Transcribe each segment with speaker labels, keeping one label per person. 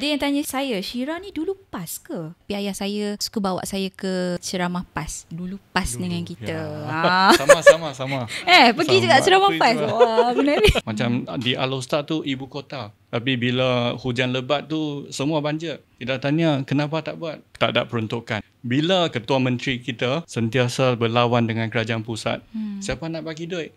Speaker 1: ada yang tanya saya, Syira ni dulu PAS ke? Pihak ayah saya suka bawa saya ke ceramah PAS. Dulu PAS dulu, dengan kita.
Speaker 2: Sama-sama. Ya. Ah. sama. Eh, pergi juga ceramah PAS.
Speaker 3: Wah, menarik. Macam di Alostar tu, ibu kota. Tapi bila hujan lebat tu, semua banjir. Kita tanya, kenapa tak buat? Tak ada peruntukan. Bila ketua menteri kita sentiasa berlawan dengan kerajaan pusat, hmm. siapa nak bagi duit?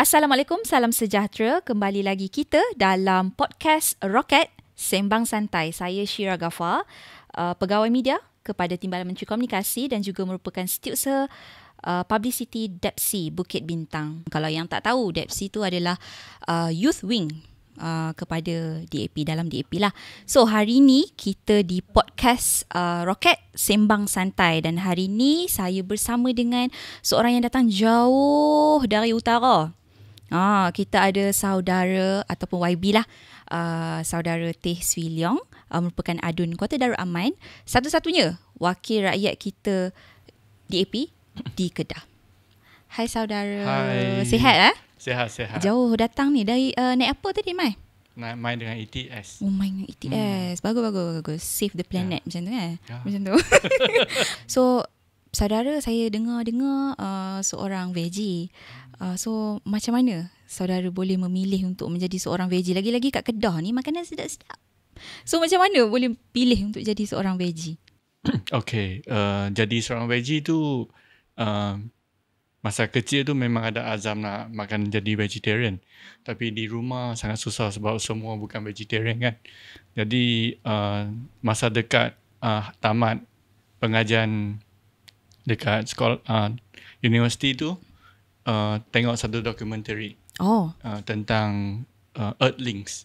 Speaker 1: Assalamualaikum, salam sejahtera. Kembali lagi kita dalam podcast Rocket Sembang Santai. Saya Shira Gafa, uh, pegawai media kepada Timbalan Menteri Komunikasi dan juga merupakan setiausaha uh, publicity Depsi Bukit Bintang. Kalau yang tak tahu, Depsi itu adalah uh, youth wing uh, kepada DAP, dalam DAP lah. So, hari ini kita di podcast uh, Rocket Sembang Santai dan hari ini saya bersama dengan seorang yang datang jauh dari utara. Ah, kita ada saudara ataupun YB lah. Uh, saudara Teh Swi Leong uh, merupakan adun Kota Darul Aman. Satu-satunya wakil rakyat kita DAP di Kedah. Hai saudara. Hai. Sihat eh? Sihat, sihat. Jauh datang ni. Dari uh, naik apa tadi Mai?
Speaker 3: Naik main dengan ETS.
Speaker 1: Oh, main dengan ETS. Hmm. Bagus, bagus, bagus. Save the planet yeah. macam tu kan? Eh? Yeah. Macam tu. so, saudara saya dengar-dengar uh, seorang veggie. Uh, so macam mana saudara boleh memilih untuk menjadi seorang veggie? Lagi-lagi kat Kedah ni makanan sedap-sedap. So macam mana boleh pilih untuk jadi seorang veggie?
Speaker 3: Okay, uh, jadi seorang veggie tu uh, masa kecil tu memang ada azam nak makan jadi vegetarian. Tapi di rumah sangat susah sebab semua bukan vegetarian kan. Jadi uh, masa dekat uh, tamat pengajian dekat sekolah uh, universiti tu, Uh, tengok satu dokumentari oh. uh, tentang uh, Earthlings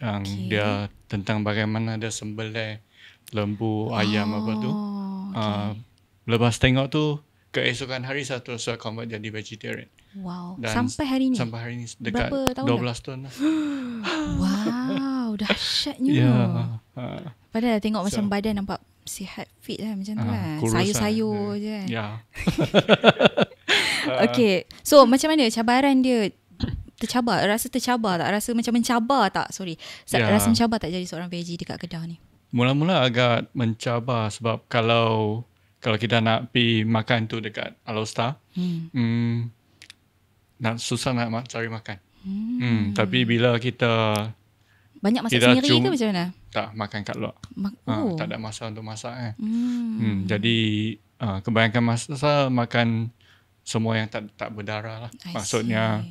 Speaker 3: yang okay. dia tentang bagaimana dia sembelih lembu oh. ayam apa tu. Oh, uh, Lepas tengok tu keesokan hari satu saya convert jadi vegetarian.
Speaker 1: Wow. Dan sampai hari ni.
Speaker 2: Sampai hari ni dekat Berapa 12 tahun.
Speaker 1: wow, dahsyatnya. Ya.
Speaker 2: Yeah. Padahal tengok so, macam
Speaker 1: badan nampak sihat fit lah macam tu uh, lah. Sayur-sayur ya. je kan. Ya. Ah. okay So macam mana cabaran dia Tercabar Rasa tercabar tak Rasa macam mencabar tak Sorry Sa- yeah. Rasa mencabar tak jadi seorang veggie Dekat kedai ni
Speaker 3: Mula-mula agak mencabar Sebab kalau Kalau kita nak pi makan tu Dekat Alostar hmm. Hmm, nak, Susah nak cari makan hmm. Hmm, Tapi bila kita banyak masak Kita sendiri cum- ke macam mana? Tak, makan kat luar.
Speaker 4: Ma- ah, oh. ha, tak
Speaker 3: ada masa untuk masak Eh. Hmm. Hmm, jadi, uh, kebanyakan masa makan semua yang tak tak berdarah lah. Maksudnya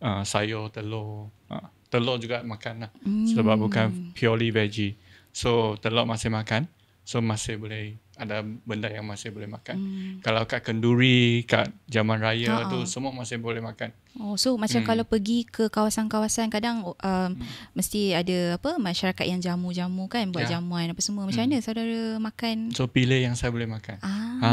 Speaker 3: uh, sayur, telur, uh, telur juga makan lah. Mm. Sebab bukan purely veggie. So telur masih makan. So masih boleh ada benda yang masih boleh makan. Hmm. Kalau kat kenduri, kat zaman raya uh-huh. tu semua masih boleh makan.
Speaker 1: Oh, so macam hmm. kalau pergi ke kawasan-kawasan kadang um, hmm. mesti ada apa masyarakat yang jamu-jamu kan buat ya. jamuan apa semua. Macam hmm. mana saudara makan?
Speaker 3: So pilih yang saya boleh makan. Ah. Ha,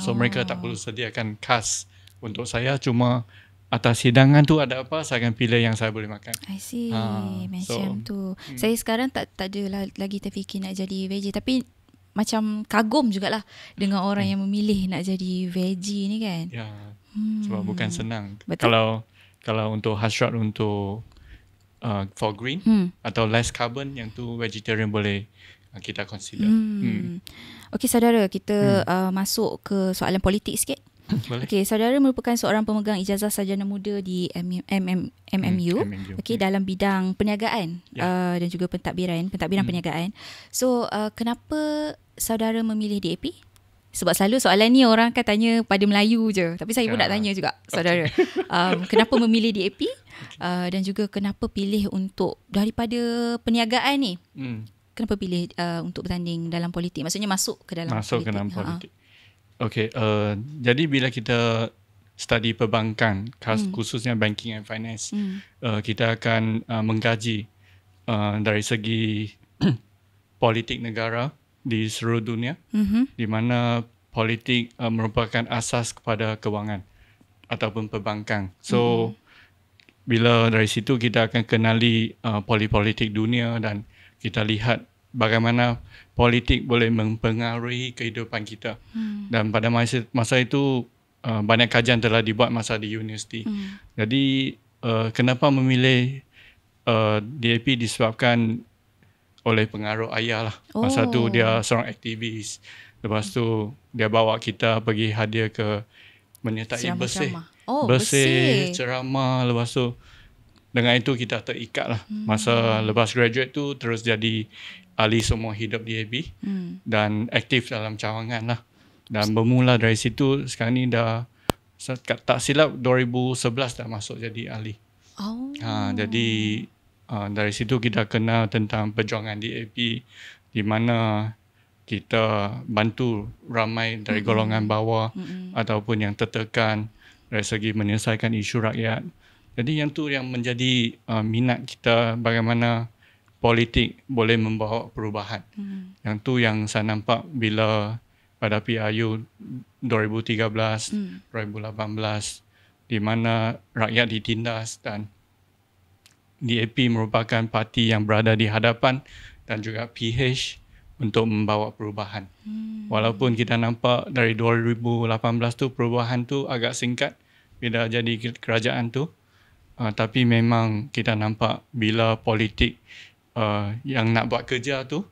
Speaker 3: so oh. mereka tak perlu sediakan khas untuk saya cuma atas hidangan tu ada apa saya akan pilih yang saya boleh makan.
Speaker 1: I see. Ha, macam so, tu. Hmm. Saya sekarang tak tak ada lagi terfikir nak jadi veggie tapi macam kagum jugalah dengan hmm. orang hmm. yang memilih nak jadi veggie ni kan. Ya. Hmm.
Speaker 3: Sebab bukan senang. Betul. Kalau kalau untuk hasrat untuk uh, for green hmm. atau less carbon yang tu vegetarian boleh uh, kita consider. Hmm. Hmm.
Speaker 1: Okey saudara, kita hmm. uh, masuk ke soalan politik sikit. Okey, saudara merupakan seorang pemegang ijazah sarjana muda di MMU, okey dalam bidang perniagaan yeah. uh, dan juga pentadbiran, pentadbiran mm. perniagaan. So, uh, kenapa saudara memilih DAP? Sebab selalu soalan ni orang akan tanya pada Melayu je. Tapi saya pun nak ah, tanya juga, saudara. Okay. Um, kenapa memilih DAP? Uh, dan juga kenapa pilih untuk daripada perniagaan ni? Hmm. Kenapa pilih uh, untuk bertanding dalam politik? Maksudnya masuk ke dalam masuk politik. Masuk ke dalam ha. politik.
Speaker 3: uh Okay. Uh, jadi bila kita study perbankan, hmm. khususnya hmm. banking and finance, hmm. uh, kita akan uh, menggaji uh, dari segi politik negara. Hmm di seluruh dunia mm-hmm. di mana politik uh, merupakan asas kepada kewangan ataupun perbankan. So mm-hmm. bila dari situ kita akan kenali uh, poli-politik dunia dan kita lihat bagaimana politik boleh mempengaruhi kehidupan kita. Mm. Dan pada masa masa itu uh, banyak kajian telah dibuat masa di universiti. Mm. Jadi uh, kenapa memilih uh, DAP disebabkan oleh pengaruh ayah lah. Oh. Masa tu oh. dia seorang aktivis. Lepas tu dia bawa kita pergi hadiah ke menyertai bersih. Oh, bersih. Bersih, ceramah. Lepas tu dengan itu kita terikat lah. Hmm. Masa lepas graduate tu terus jadi ahli semua hidup di AB. Hmm. Dan aktif dalam cawangan lah. Dan bermula dari situ sekarang ni dah tak silap 2011 dah masuk jadi ahli. Oh. Ha, jadi Ah, dari situ kita kenal tentang perjuangan DAP di mana kita bantu ramai dari mm-hmm. golongan bawah mm-hmm. ataupun yang tertekan dari segi menyelesaikan isu rakyat. Jadi yang tu yang menjadi uh, minat kita bagaimana politik boleh membawa perubahan. Mm-hmm. Yang tu yang saya nampak bila pada PRU 2013 mm. 2018 di mana rakyat ditindas dan DAP merupakan parti yang berada di hadapan dan juga PH untuk membawa perubahan. Hmm. Walaupun kita nampak dari 2018 tu perubahan tu agak singkat bila jadi kerajaan tu. Uh, tapi memang kita nampak bila politik uh, yang nak buat kerja tu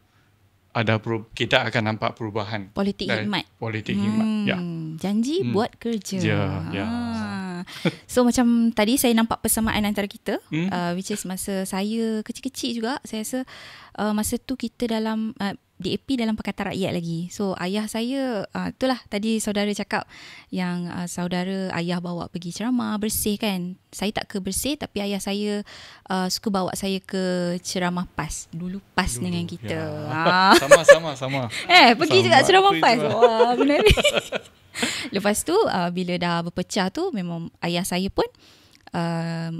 Speaker 3: ada kita akan nampak perubahan. Politik hikmat. Politik
Speaker 2: ya. hmm. Ya.
Speaker 1: Janji hmm. buat kerja. Ya, ya. Ah. So macam tadi saya nampak persamaan antara kita hmm? uh, Which is masa saya kecil-kecil juga Saya rasa uh, masa tu kita dalam uh, DAP dalam Pakatan Rakyat lagi. So ayah saya, uh, itulah tadi saudara cakap yang uh, saudara ayah bawa pergi ceramah bersih kan. Saya tak ke bersih tapi ayah saya uh, suka bawa saya ke ceramah PAS. Dulu PAS Dulu, dengan ya. kita.
Speaker 2: Sama-sama. Ya. Ah. eh pergi juga ceramah PAS. Wah menarik.
Speaker 1: Lepas tu uh, bila dah berpecah tu memang ayah saya pun uh,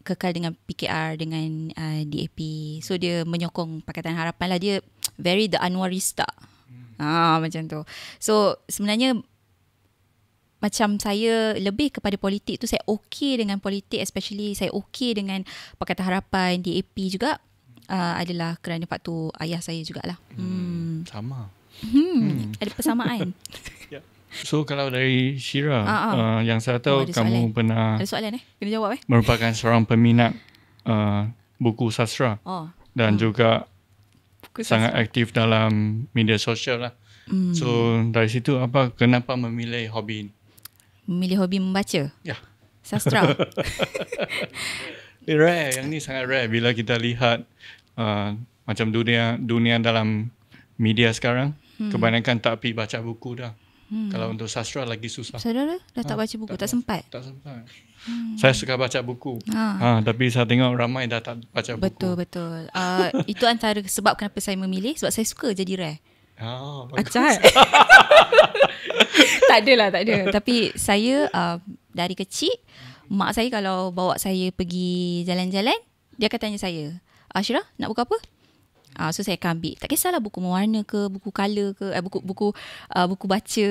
Speaker 1: kekal dengan PKR dengan uh, DAP. So dia menyokong Pakatan Harapan lah dia very the Anwarista. Hmm. Ah macam tu. So sebenarnya macam saya lebih kepada politik tu saya okey dengan politik especially saya okey dengan Pakatan Harapan DAP juga uh, adalah kerana faktor ayah saya jugalah. Hmm. Sama. Hmm. hmm. hmm. Ada persamaan. Ya.
Speaker 3: So kalau dari Syira uh, ah, uh. Ah. Uh, yang saya tahu oh, kamu soalan. pernah ada
Speaker 1: soalan eh kena jawab eh merupakan
Speaker 3: seorang peminat uh, buku sastra oh. dan hmm. juga Khusus. sangat aktif dalam media sosial lah. Hmm. So dari situ apa kenapa memilih hobi?
Speaker 1: Memilih hobi membaca. Ya. Yeah. Sastra.
Speaker 3: rare yang ni sangat rare bila kita lihat uh, macam dunia dunia dalam media sekarang hmm. kebanyakan tak pergi baca buku dah. Hmm. Kalau untuk sastra lagi susah. Saudara
Speaker 1: dah tak ha, baca buku tak, tak sempat. Tak sempat.
Speaker 3: Hmm. Saya suka baca buku. Ha. ha tapi saya tengok ramai dah tak baca buku.
Speaker 1: Betul betul. Uh, itu antara sebab kenapa saya memilih sebab saya suka jadi rare.
Speaker 2: Oh, ah, Acai.
Speaker 4: tak adalah, tak
Speaker 1: ada. Tapi saya uh, dari kecil, mak saya kalau bawa saya pergi jalan-jalan, dia akan tanya saya, Ashira, nak buka apa? Uh, so saya akan ambil. Tak kisahlah buku warna ke, buku color ke, eh, buku buku uh, buku baca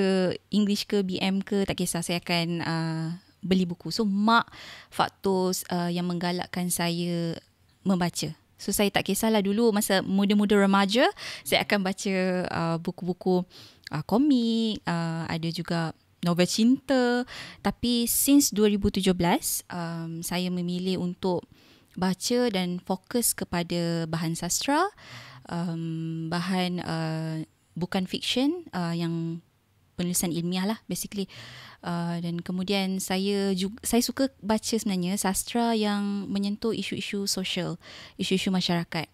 Speaker 1: English ke, BM ke, tak kisah. Saya akan uh, beli buku. So mak faktor uh, yang menggalakkan saya membaca. So saya tak kisahlah dulu masa muda-muda remaja saya akan baca uh, buku-buku uh, komik, uh, ada juga novel cinta. Tapi since 2017 um, saya memilih untuk baca dan fokus kepada bahan sastra, um, bahan uh, bukan fiction uh, yang penulisan ilmiah lah basically uh, dan kemudian saya juga, saya suka baca sebenarnya sastra yang menyentuh isu-isu sosial isu-isu masyarakat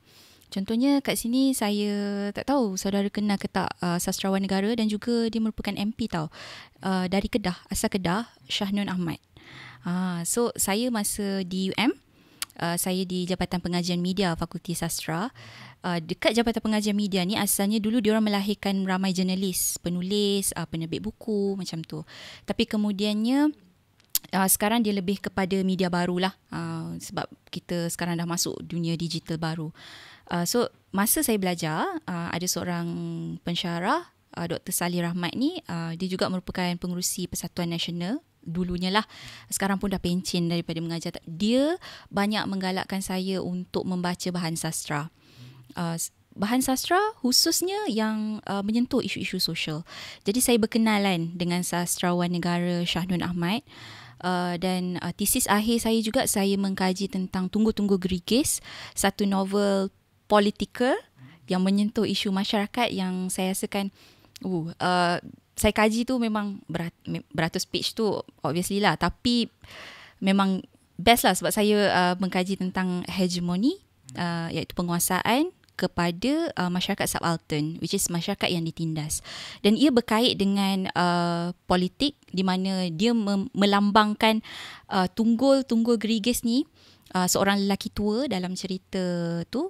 Speaker 1: contohnya kat sini saya tak tahu saudara kenal ke tak uh, sastrawan negara dan juga dia merupakan MP tau uh, dari Kedah asal Kedah Shahnun Ahmad uh, so saya masa di UM Uh, saya di Jabatan Pengajian Media Fakulti Sastra. Uh, dekat Jabatan Pengajian Media ni asalnya dulu dia orang melahirkan ramai jurnalis, penulis, uh, penerbit buku macam tu. Tapi kemudiannya uh, sekarang dia lebih kepada media barulah uh, sebab kita sekarang dah masuk dunia digital baru. Uh, so masa saya belajar uh, ada seorang pensyarah Uh, Dr. Salih Rahmat ni uh, dia juga merupakan pengurusi Persatuan Nasional dulunya lah sekarang pun dah pencin daripada mengajar dia banyak menggalakkan saya untuk membaca bahan sastra uh, bahan sastra khususnya yang uh, menyentuh isu-isu sosial jadi saya berkenalan dengan sastrawan negara Syahnun Ahmad Uh, dan uh, tesis akhir saya juga saya mengkaji tentang Tunggu-Tunggu Gerigis satu novel politikal yang menyentuh isu masyarakat yang saya rasakan uh, uh, saya kaji tu memang berat, beratus page tu obviously lah tapi memang best lah sebab saya uh, mengkaji tentang hegemoni, uh, iaitu penguasaan kepada uh, masyarakat subaltern which is masyarakat yang ditindas dan ia berkait dengan uh, politik di mana dia melambangkan uh, tunggul-tunggul gerigis ni uh, seorang lelaki tua dalam cerita tu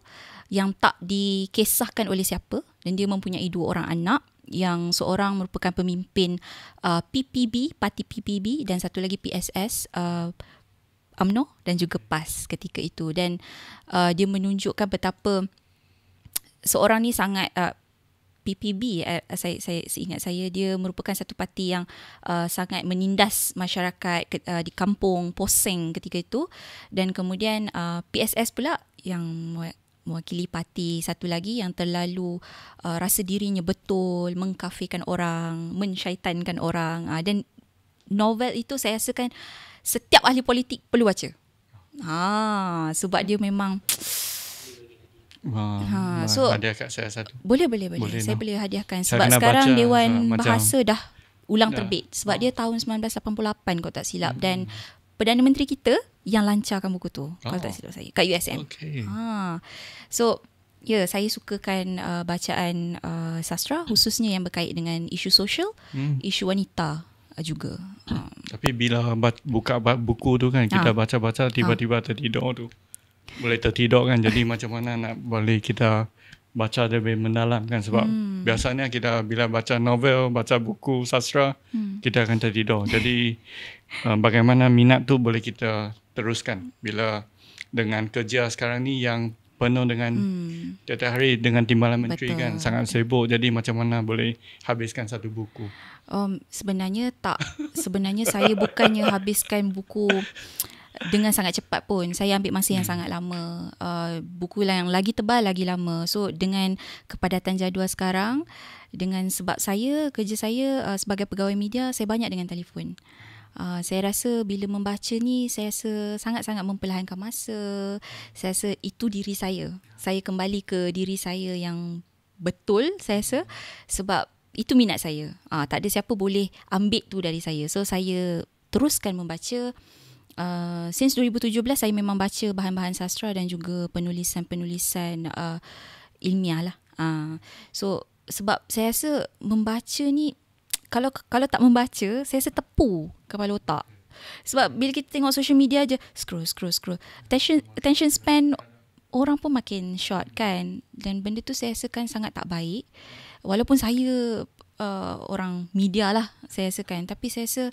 Speaker 1: yang tak dikisahkan oleh siapa dan dia mempunyai dua orang anak yang seorang merupakan pemimpin uh, PPB, parti PPB dan satu lagi PSS uh, UMNO dan juga PAS ketika itu dan uh, dia menunjukkan betapa seorang ni sangat uh, PPB uh, eh, saya saya seingat saya dia merupakan satu parti yang uh, sangat menindas masyarakat ke, uh, di kampung Poseng ketika itu dan kemudian uh, PSS pula yang mewakili parti satu lagi yang terlalu uh, rasa dirinya betul mengkafirkan orang mensyaitankan orang uh, dan novel itu saya rasakan setiap ahli politik perlu baca ha sebab dia memang
Speaker 4: Wah, ha, so saya satu. Boleh boleh boleh. boleh saya no. boleh hadiahkan sebab sekarang baca, dewan bahasa
Speaker 1: dah ulang dah. Ya. terbit sebab oh. dia ya. tahun 1988 kau tak silap hmm. dan Perdana Menteri kita yang lancarkan buku tu. Oh. Kalau tak silap saya. Kat USM. Okay. Ha. So, ya, yeah, saya sukakan uh, bacaan uh, sastra khususnya yang berkait dengan isu sosial, hmm. isu wanita uh, juga.
Speaker 3: Hmm. Um. Tapi bila buka buku tu kan, kita ha. baca-baca ha. tiba-tiba ha. tertidur tu. Boleh tertidur kan. Jadi macam mana nak boleh kita baca lebih mendalam kan sebab hmm. biasanya kita bila baca novel, baca buku sastra, hmm. kita akan tertidur. Jadi Eh, bagaimana minat tu boleh kita teruskan bila dengan kerja sekarang ni yang penuh dengan setiap hmm. hari dengan timbalan menteri Betul. kan sangat sibuk jadi macam mana boleh habiskan satu buku
Speaker 1: um sebenarnya tak sebenarnya saya bukannya habiskan buku dengan sangat cepat pun saya ambil masa yang hmm. sangat lama uh, buku yang lagi tebal lagi lama so dengan kepadatan jadual sekarang dengan sebab saya kerja saya uh, sebagai pegawai media saya banyak dengan telefon hmm. Uh, saya rasa bila membaca ni saya rasa sangat-sangat memperlahankan masa. Saya rasa itu diri saya. Saya kembali ke diri saya yang betul saya rasa sebab itu minat saya. Uh, tak ada siapa boleh ambil tu dari saya. So saya teruskan membaca Uh, since 2017 saya memang baca bahan-bahan sastra dan juga penulisan-penulisan uh, ilmiah lah. Uh, so sebab saya rasa membaca ni kalau kalau tak membaca, saya rasa tepu kepala otak. Sebab bila kita tengok social media je, scroll, scroll, scroll. Attention, attention span orang pun makin short kan. Dan benda tu saya rasa kan sangat tak baik. Walaupun saya uh, orang media lah, saya rasa kan. Tapi saya rasa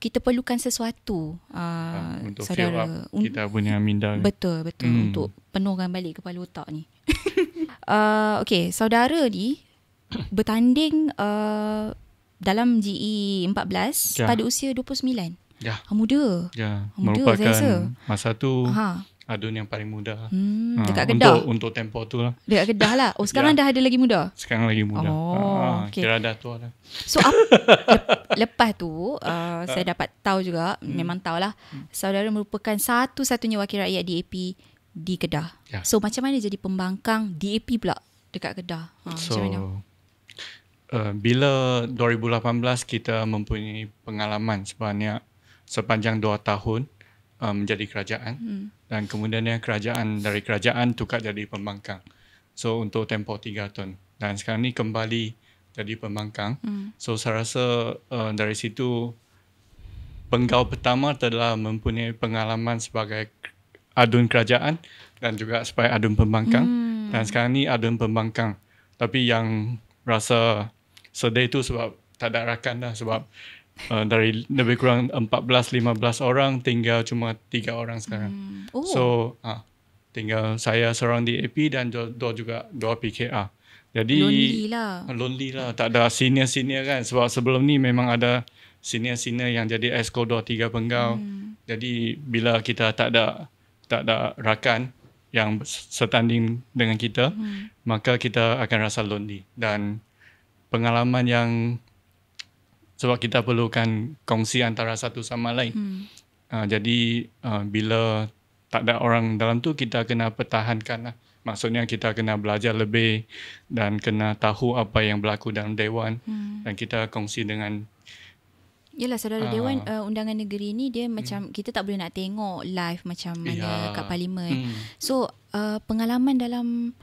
Speaker 1: kita perlukan sesuatu uh, ah, untuk saudara
Speaker 3: up kita punya minda kan? betul betul hmm. untuk
Speaker 1: penuhkan balik kepala otak ni uh, okey saudara ni bertanding uh, dalam GE 14 yeah. pada usia 29. Ya. Yeah. muda. Ya. Yeah. Muda Merupakan saya rasa.
Speaker 3: Masa tu Aha. Adun yang paling muda hmm, ha, Dekat Kedah Untuk, untuk tempoh tu lah
Speaker 1: Dekat Kedah lah Oh ya. sekarang ya. dah ada lagi muda?
Speaker 4: Sekarang lagi muda Oh ha, ah, ah, okay. Kira dah tua lah So
Speaker 1: ap, Lepas tu uh, Saya dapat tahu juga hmm. Memang tahulah hmm. Saudara merupakan Satu-satunya wakil rakyat DAP Di Kedah ya. So macam mana jadi pembangkang DAP pula Dekat Kedah ha, so, Macam mana?
Speaker 3: Eh, bila 2018 kita mempunyai pengalaman sebanyak sepanjang dua tahun uh, menjadi kerajaan hmm. dan kemudiannya kerajaan dari kerajaan tukar jadi pembangkang. So untuk tempoh tiga tahun dan sekarang ni kembali jadi pembangkang. Hmm. So saya rasa uh, dari situ penggau pertama telah mempunyai pengalaman sebagai adun kerajaan dan juga sebagai adun pembangkang. Hmm. Dan sekarang ni adun pembangkang. Tapi yang rasa So dia itu sebab tak ada rakan dah sebab uh, dari lebih kurang 14 15 orang tinggal cuma 3 orang sekarang. Mm. So uh, tinggal saya seorang di AP dan dua, juga dua PKA. Jadi lonely lah. Lonely lah. Tak ada senior-senior kan sebab sebelum ni memang ada senior-senior yang jadi esko 2 tiga penggal. Mm. Jadi bila kita tak ada tak ada rakan yang setanding dengan kita, mm. maka kita akan rasa lonely dan pengalaman yang sebab kita perlukan kongsi antara satu sama lain. Hmm. Uh, jadi uh, bila tak ada orang dalam tu kita kena pertahankan lah. Maksudnya kita kena belajar lebih dan kena tahu apa yang berlaku dalam dewan hmm. dan kita kongsi dengan
Speaker 1: Yalah saudara uh, dewan uh, undangan negeri ni dia macam hmm. kita tak boleh nak tengok live macam mana ya. kat parlimen. Hmm. So uh, pengalaman dalam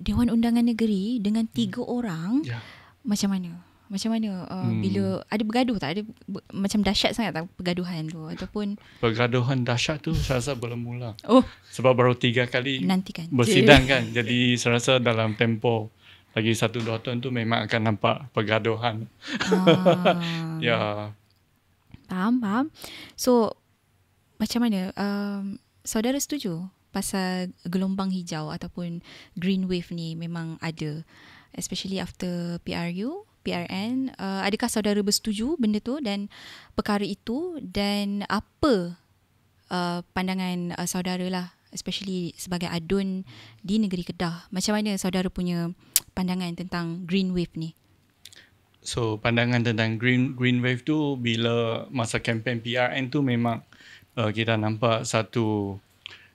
Speaker 1: dewan undangan negeri dengan tiga hmm. orang ya macam mana macam mana uh, hmm. bila ada bergaduh tak ada ber, macam dahsyat sangat tak pergaduhan tu ataupun
Speaker 3: pergaduhan dahsyat tu saya rasa belum mula oh sebab baru tiga kali nantikan bersidang kan jadi saya rasa dalam tempoh lagi satu dua tahun tu memang akan nampak pergaduhan uh,
Speaker 1: ya faham faham so macam mana um, saudara setuju pasal gelombang hijau ataupun green wave ni memang ada especially after PRU PRN uh, adakah saudara bersetuju benda tu dan perkara itu dan apa uh, pandangan uh, saudara lah especially sebagai adun di negeri Kedah macam mana saudara punya pandangan tentang green wave ni
Speaker 3: So pandangan tentang green green wave tu bila masa kempen PRN tu memang uh, kita nampak satu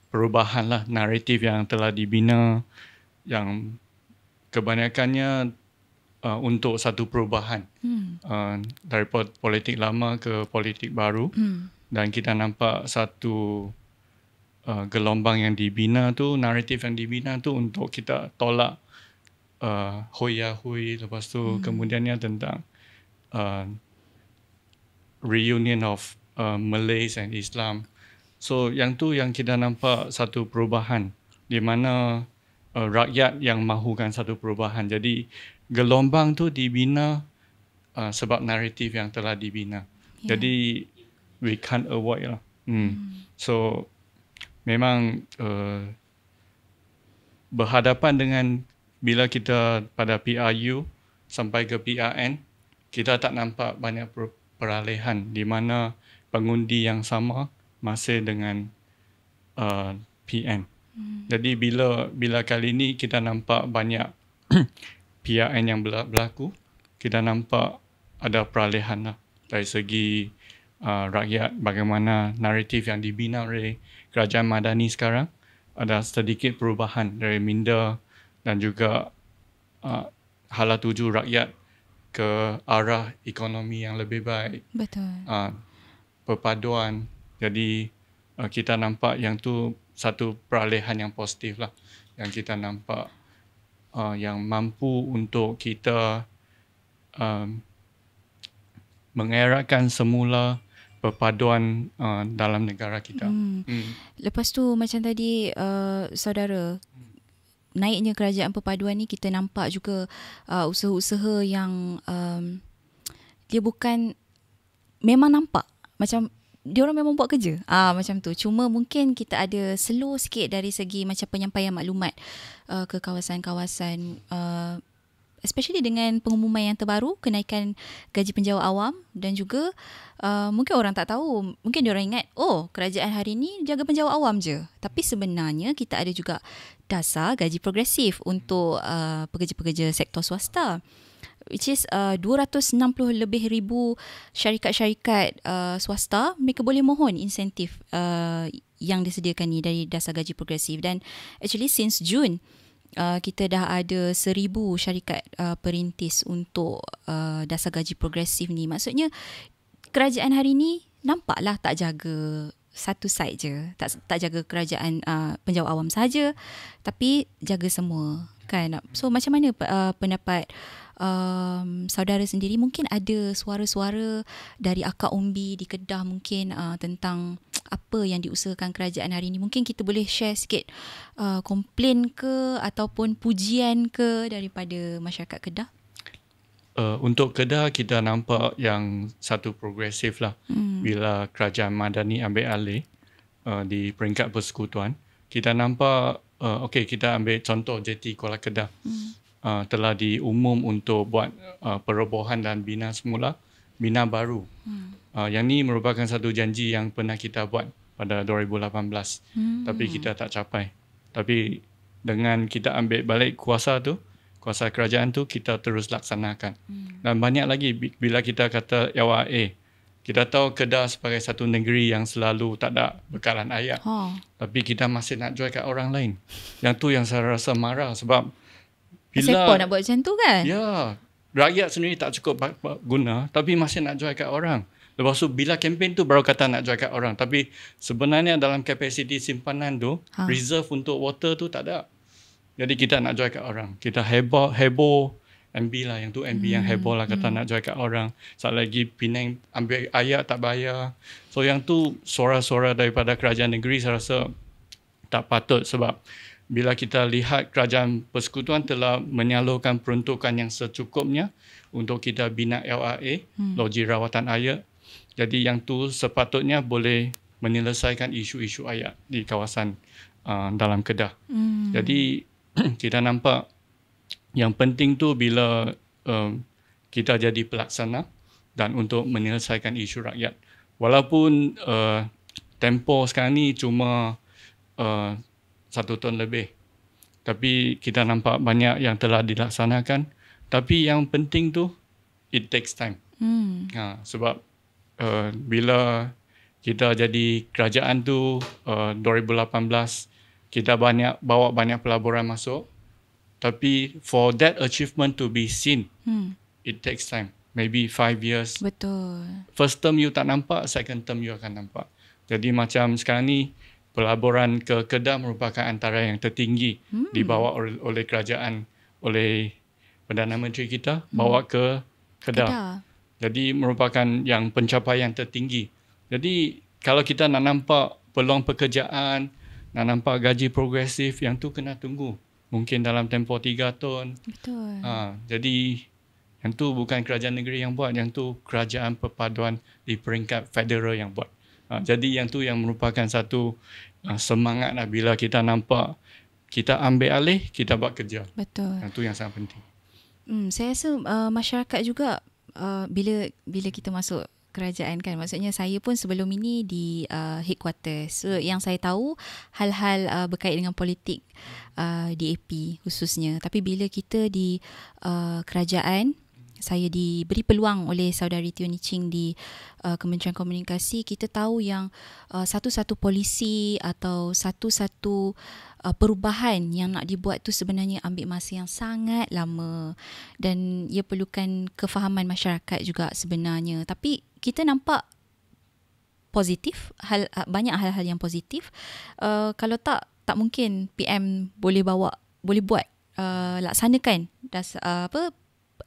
Speaker 3: perubahan lah naratif yang telah dibina yang kebanyakannya uh, untuk satu perubahan hmm. uh, dari politik lama ke politik baru
Speaker 4: hmm.
Speaker 3: dan kita nampak satu uh, gelombang yang dibina tu naratif yang dibina tu untuk kita tolak uh, hoya hui lepas tu hmm. kemudiannya tentang uh, reunion of uh, Malays and Islam so yang tu yang kita nampak satu perubahan di mana uh, rakyat yang mahukan satu perubahan. Jadi gelombang tu dibina uh, sebab naratif yang telah dibina. Yeah. Jadi we can't avoid lah. Hmm. Mm. So memang uh, berhadapan dengan bila kita pada PRU sampai ke PRN, kita tak nampak banyak peralihan di mana pengundi yang sama masih dengan uh, PN. Jadi bila bila kali ini kita nampak banyak PRN yang berlaku, kita nampak ada peralihan lah dari segi uh, rakyat bagaimana naratif yang dibina oleh kerajaan Madani sekarang ada sedikit perubahan dari minda dan juga uh, hala tuju rakyat ke arah ekonomi yang lebih baik. Betul. Uh, perpaduan. Jadi uh, kita nampak yang tu satu peralihan yang positif lah yang kita nampak uh, yang mampu untuk kita um, mengeratkan semula perpaduan uh, dalam negara kita. Hmm. Hmm.
Speaker 1: Lepas tu macam tadi uh, saudara hmm. naiknya kerajaan perpaduan ni kita nampak juga uh, usaha-usaha yang um, dia bukan memang nampak macam dia orang memang buat kerja. Ah ha, macam tu. Cuma mungkin kita ada slow sikit dari segi macam penyampaian maklumat uh, ke kawasan-kawasan uh, especially dengan pengumuman yang terbaru kenaikan gaji penjawat awam dan juga uh, mungkin orang tak tahu, mungkin dia orang ingat oh kerajaan hari ini jaga penjawat awam je. Tapi sebenarnya kita ada juga dasar gaji progresif untuk uh, pekerja-pekerja sektor swasta which is uh, 260 lebih ribu syarikat-syarikat uh, swasta mereka boleh mohon insentif uh, yang disediakan ni dari dasar gaji progresif dan actually since June Uh, kita dah ada seribu syarikat uh, perintis untuk uh, dasar gaji progresif ni. Maksudnya kerajaan hari ni nampaklah tak jaga satu side je. Tak tak jaga kerajaan uh, penjawat awam saja tapi jaga semua kan. So macam mana uh, pendapat uh, um, saudara sendiri mungkin ada suara-suara dari akak umbi di Kedah mungkin uh, tentang apa yang diusahakan kerajaan hari ini mungkin kita boleh share sikit uh, komplain ke ataupun pujian ke daripada masyarakat Kedah
Speaker 3: Uh, untuk Kedah kita nampak yang satu progresif lah hmm. bila kerajaan Madani ambil alih uh, di peringkat persekutuan. Kita nampak, uh, okay kita ambil contoh JT Kuala Kedah. Hmm uh, telah diumum untuk buat uh, perobohan dan bina semula, bina baru. Hmm. Uh, yang ini merupakan satu janji yang pernah kita buat pada 2018 hmm. tapi kita tak capai. Tapi dengan kita ambil balik kuasa tu, kuasa kerajaan tu kita terus laksanakan. Hmm. Dan banyak lagi bila kita kata YWAE eh, kita tahu Kedah sebagai satu negeri yang selalu tak ada bekalan air. Oh. Tapi kita masih nak jual kat orang lain. Yang tu yang saya rasa marah sebab bila Siapa nak
Speaker 1: buat macam tu kan? Ya.
Speaker 3: Rakyat sendiri tak cukup guna tapi masih nak jual kat orang. Lepas tu bila kempen tu baru kata nak jual kat orang. Tapi sebenarnya dalam kapasiti simpanan tu, ha. reserve untuk water tu tak ada. Jadi kita nak jual kat orang. Kita heboh, heboh MB lah yang tu MB hmm. yang heboh lah kata hmm. nak jual kat orang. Sat lagi Penang ambil ayat tak bayar. So yang tu suara-suara daripada kerajaan negeri saya rasa tak patut sebab bila kita lihat kerajaan persekutuan telah menyalurkan peruntukan yang secukupnya untuk kita bina LRA, hmm. loji rawatan air. Jadi yang tu sepatutnya boleh menyelesaikan isu-isu air di kawasan uh, dalam Kedah. Hmm. Jadi kita nampak yang penting tu bila um, kita jadi pelaksana dan untuk menyelesaikan isu rakyat. Walaupun uh, tempo sekarang ni cuma uh, satu tahun lebih. Tapi kita nampak banyak yang telah dilaksanakan. Tapi yang penting tu, it takes time. Hmm. Ha, sebab uh, bila kita jadi kerajaan tu uh, eh, 2018, kita banyak bawa banyak pelaburan masuk. Tapi for that achievement to be seen, hmm. it takes time. Maybe five years.
Speaker 2: Betul.
Speaker 3: First term you tak nampak, second term you akan nampak. Jadi macam sekarang ni, pelaburan ke Kedah merupakan antara yang tertinggi hmm. dibawa oleh, kerajaan oleh Perdana Menteri kita hmm. bawa ke Kedah. Kedah. Jadi merupakan yang pencapaian tertinggi. Jadi kalau kita nak nampak peluang pekerjaan, nak nampak gaji progresif yang tu kena tunggu mungkin dalam tempoh tiga tahun.
Speaker 4: Betul. Ha,
Speaker 3: jadi yang tu bukan kerajaan negeri yang buat, yang tu kerajaan perpaduan di peringkat federal yang buat. Ha, jadi yang tu yang merupakan satu ha, semangat lah bila kita nampak kita ambil alih, kita buat kerja. Betul. Yang ha, tu yang sangat penting.
Speaker 1: Hmm, saya rasa uh, masyarakat juga uh, bila bila kita masuk kerajaan kan maksudnya saya pun sebelum ini di uh, headquarters so yang saya tahu hal-hal uh, berkait dengan politik uh, DAP khususnya tapi bila kita di uh, kerajaan saya diberi peluang oleh saudari Tio Niching di uh, Kementerian Komunikasi kita tahu yang uh, satu-satu polisi atau satu-satu uh, perubahan yang nak dibuat tu sebenarnya ambil masa yang sangat lama dan ia perlukan kefahaman masyarakat juga sebenarnya tapi kita nampak positif hal uh, banyak hal-hal yang positif uh, kalau tak tak mungkin PM boleh bawa boleh buat uh, laksanakan das, uh, apa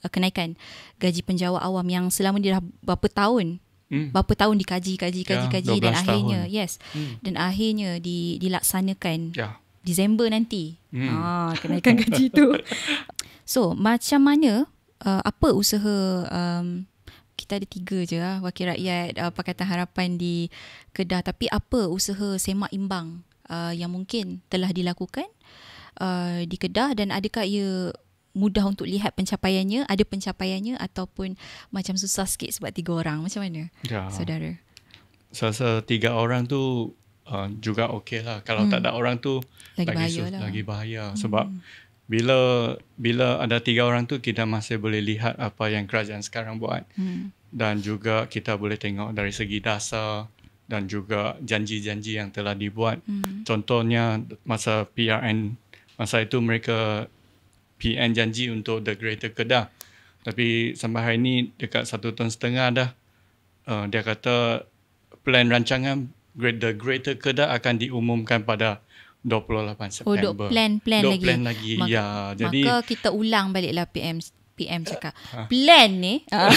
Speaker 1: Eh, kenaikan gaji penjawat awam yang selama ni dah berapa tahun hmm. berapa tahun dikaji kaji kaji ya, kaji dan akhirnya tahun. yes hmm. dan akhirnya di, dilaksanakan ya. Disember nanti hmm. ah kenaikan gaji tu so macam mana uh, apa usaha um, kita ada tiga je lah, wakil rakyat uh, Pakatan Harapan di Kedah tapi apa usaha semak imbang uh, yang mungkin telah dilakukan uh, di Kedah dan adakah ia mudah untuk lihat pencapaiannya ada pencapaiannya ataupun macam susah sikit sebab tiga orang macam mana ya. saudara
Speaker 3: rasa tiga orang tu uh, juga okey lah kalau hmm. tak ada orang tu lagi bahaya lah. lagi bahaya sebab hmm. bila bila ada tiga orang tu kita masih boleh lihat apa yang kerajaan sekarang buat hmm. dan juga kita boleh tengok dari segi dasar dan juga janji-janji yang telah dibuat hmm. contohnya masa PRN masa itu mereka PN janji untuk The Greater Kedah. Tapi sampai hari ini dekat satu tahun setengah dah uh, dia kata plan rancangan The Greater Kedah akan diumumkan pada 28 September. Oh, dok plan plan dok Plan lagi. Maka, ya, jadi maka kita
Speaker 1: ulang baliklah PM PM cakap. Uh, plan ni. Uh.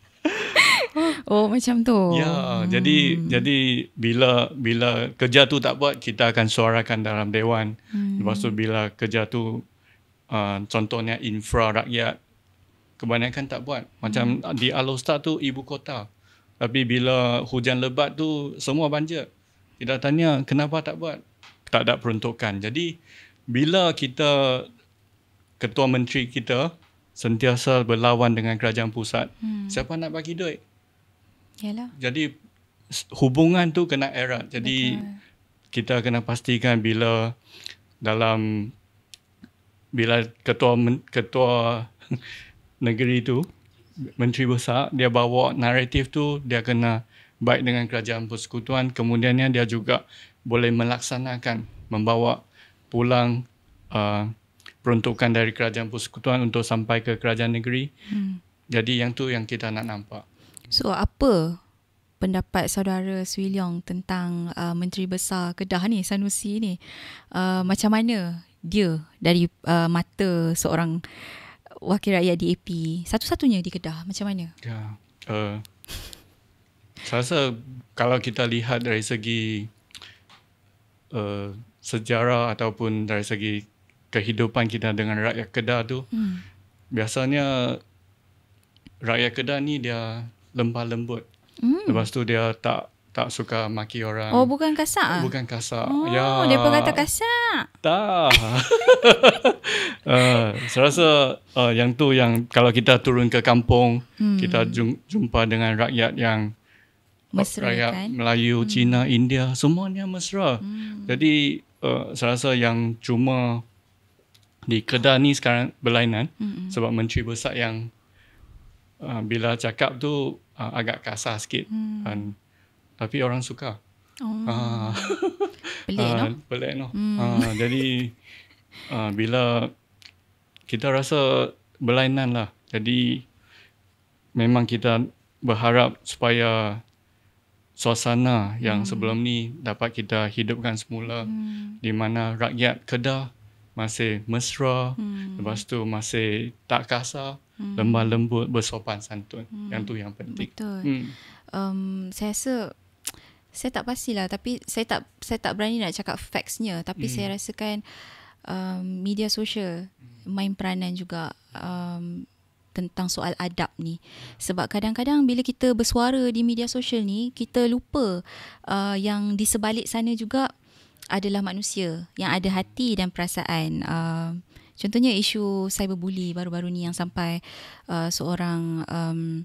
Speaker 1: oh, macam tu. Ya,
Speaker 3: hmm. jadi jadi bila bila kerja tu tak buat, kita akan suarakan dalam dewan. Hmm. Lepas tu bila kerja tu uh, contohnya infra rakyat kebanyakan tak buat macam hmm. di Alostar tu ibu kota tapi bila hujan lebat tu semua banjir kita tanya kenapa tak buat tak ada peruntukan jadi bila kita ketua menteri kita sentiasa berlawan dengan kerajaan pusat hmm. siapa nak bagi duit yalah jadi hubungan tu kena erat jadi Betul. kita kena pastikan bila dalam bila ketua ketua negeri itu menteri besar dia bawa naratif tu dia kena baik dengan kerajaan persekutuan kemudiannya dia juga boleh melaksanakan membawa pulang uh, peruntukan dari kerajaan persekutuan untuk sampai ke kerajaan negeri hmm. jadi yang tu yang kita nak
Speaker 1: nampak so apa pendapat saudara Sui tentang uh, menteri besar Kedah ni Sanusi ni uh, macam mana dia dari uh, mata seorang wakil rakyat DAP satu-satunya di Kedah macam mana?
Speaker 2: Ya.
Speaker 3: Uh, saya rasa kalau kita lihat dari segi uh, sejarah ataupun dari segi kehidupan kita dengan rakyat Kedah tu hmm. biasanya rakyat Kedah ni dia lembah lembut. Hmm. Lepas tu dia tak tak suka maki orang. Oh,
Speaker 1: bukan kasar?
Speaker 3: Bukan kasar. Oh, ya. dia pun kata
Speaker 1: kasar.
Speaker 3: Tak. uh, saya rasa uh, yang tu yang kalau kita turun ke kampung, hmm. kita jumpa dengan rakyat yang mesra, rakyat kan? Melayu, hmm. Cina, India, semuanya mesra. Hmm. Jadi, uh, saya rasa yang cuma di Kedah ni sekarang berlainan hmm. sebab Menteri Besar yang uh, bila cakap tu uh, agak kasar sikit. Hmm. And, tapi orang suka. Oh. Uh,
Speaker 2: pelik uh, no. Pelik no. Hmm. Uh,
Speaker 3: jadi uh, bila kita rasa berlainan lah. Jadi memang kita berharap supaya suasana yang hmm. sebelum ni dapat kita hidupkan semula hmm. di mana rakyat Kedah masih mesra hmm. lepas tu masih tak kasar hmm. lembah lembut bersopan santun hmm. yang tu yang penting betul hmm.
Speaker 1: um saya rasa saya tak pastilah tapi saya tak saya tak berani nak cakap factsnya tapi mm. saya rasakan um, media sosial hmm. main peranan juga um, tentang soal adab ni sebab kadang-kadang bila kita bersuara di media sosial ni kita lupa uh, yang di sebalik sana juga adalah manusia yang ada hati dan perasaan uh, contohnya isu cyberbully baru-baru ni yang sampai uh, seorang um,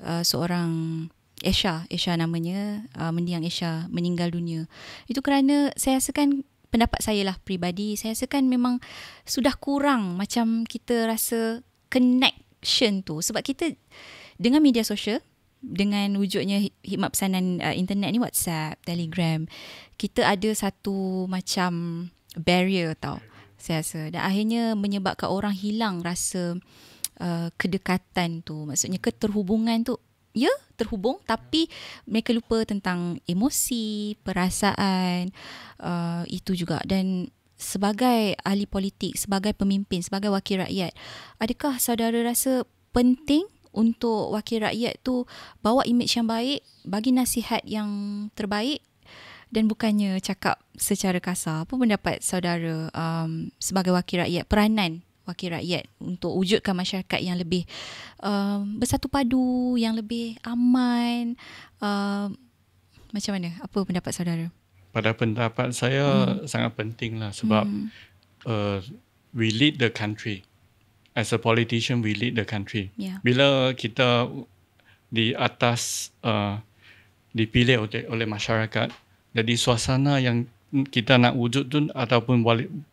Speaker 1: uh, seorang Esha, Esha namanya, uh, mendiang Esha meninggal dunia. Itu kerana saya rasakan pendapat saya lah pribadi, saya rasakan memang sudah kurang macam kita rasa connection tu sebab kita dengan media sosial dengan wujudnya hikmat pesanan uh, internet ni WhatsApp, Telegram, kita ada satu macam barrier tau saya rasa dan akhirnya menyebabkan orang hilang rasa uh, kedekatan tu maksudnya keterhubungan tu ya terhubung tapi mereka lupa tentang emosi, perasaan uh, itu juga dan sebagai ahli politik, sebagai pemimpin, sebagai wakil rakyat, adakah saudara rasa penting untuk wakil rakyat tu bawa imej yang baik, bagi nasihat yang terbaik dan bukannya cakap secara kasar. Apa pendapat saudara um, sebagai wakil rakyat peranan wakil rakyat untuk wujudkan masyarakat yang lebih um, bersatu padu, yang lebih aman. Um, macam mana? Apa pendapat saudara?
Speaker 3: Pada pendapat saya hmm. sangat pentinglah sebab hmm. uh, we lead the country. As a politician, we lead the country. Yeah. Bila kita di atas uh, dipilih oleh, oleh masyarakat, jadi suasana yang kita nak wujud tu ataupun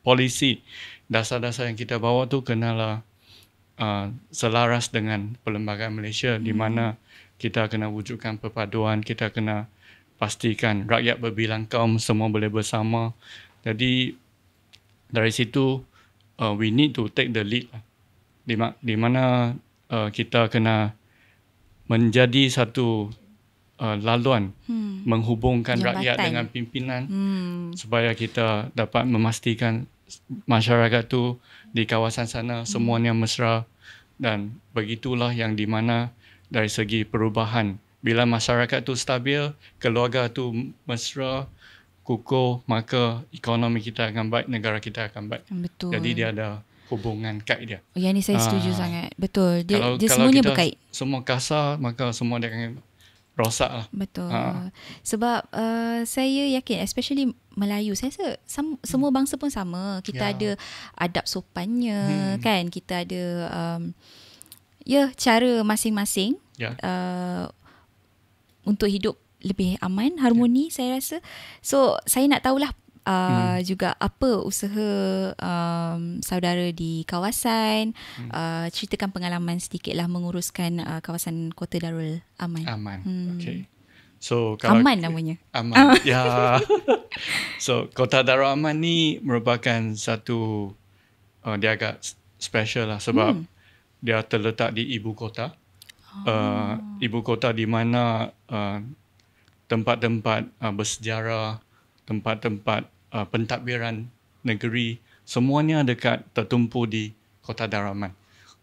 Speaker 3: polisi dasar-dasar yang kita bawa tu kenalah uh, selaras dengan perlembagaan Malaysia hmm. di mana kita kena wujudkan perpaduan, kita kena pastikan rakyat berbilang kaum semua boleh bersama. Jadi dari situ uh, we need to take the lead lah. di, ma- di mana uh, kita kena menjadi satu uh, laluan hmm. menghubungkan Jabatan. rakyat dengan pimpinan hmm. supaya kita dapat memastikan masyarakat tu di kawasan sana semuanya mesra dan begitulah yang di mana dari segi perubahan bila masyarakat tu stabil keluarga tu mesra kukuh maka ekonomi kita akan baik negara kita akan baik betul jadi dia ada hubungan kait dia Oh yang ni saya setuju Aa, ah.
Speaker 1: sangat betul dia, kalau, dia kalau kita berkait
Speaker 3: semua kasar maka semua dia akan rosak lah.
Speaker 1: Betul. Ha. Sebab uh, saya yakin especially Melayu saya rasa sam- semua hmm. bangsa pun sama. Kita ya. ada adab sopannya hmm. kan. Kita ada um, ya cara masing-masing ya. Uh, untuk hidup lebih aman, harmoni ya. saya rasa. So saya nak tahulah uh, mm juga apa usaha um, saudara di kawasan mm. uh, ceritakan pengalaman sedikitlah menguruskan uh, kawasan Kota Darul Aman. Aman. Hmm.
Speaker 3: Okay. So kalau Aman namanya. Aman. Ya. Yeah. so Kota Darul Aman ni merupakan satu uh, dia agak special lah sebab mm. dia terletak di ibu kota. Uh, ibu kota di mana uh, tempat-tempat uh, bersejarah, tempat-tempat uh, pentadbiran negeri semuanya dekat tertumpu di Kota Daraman.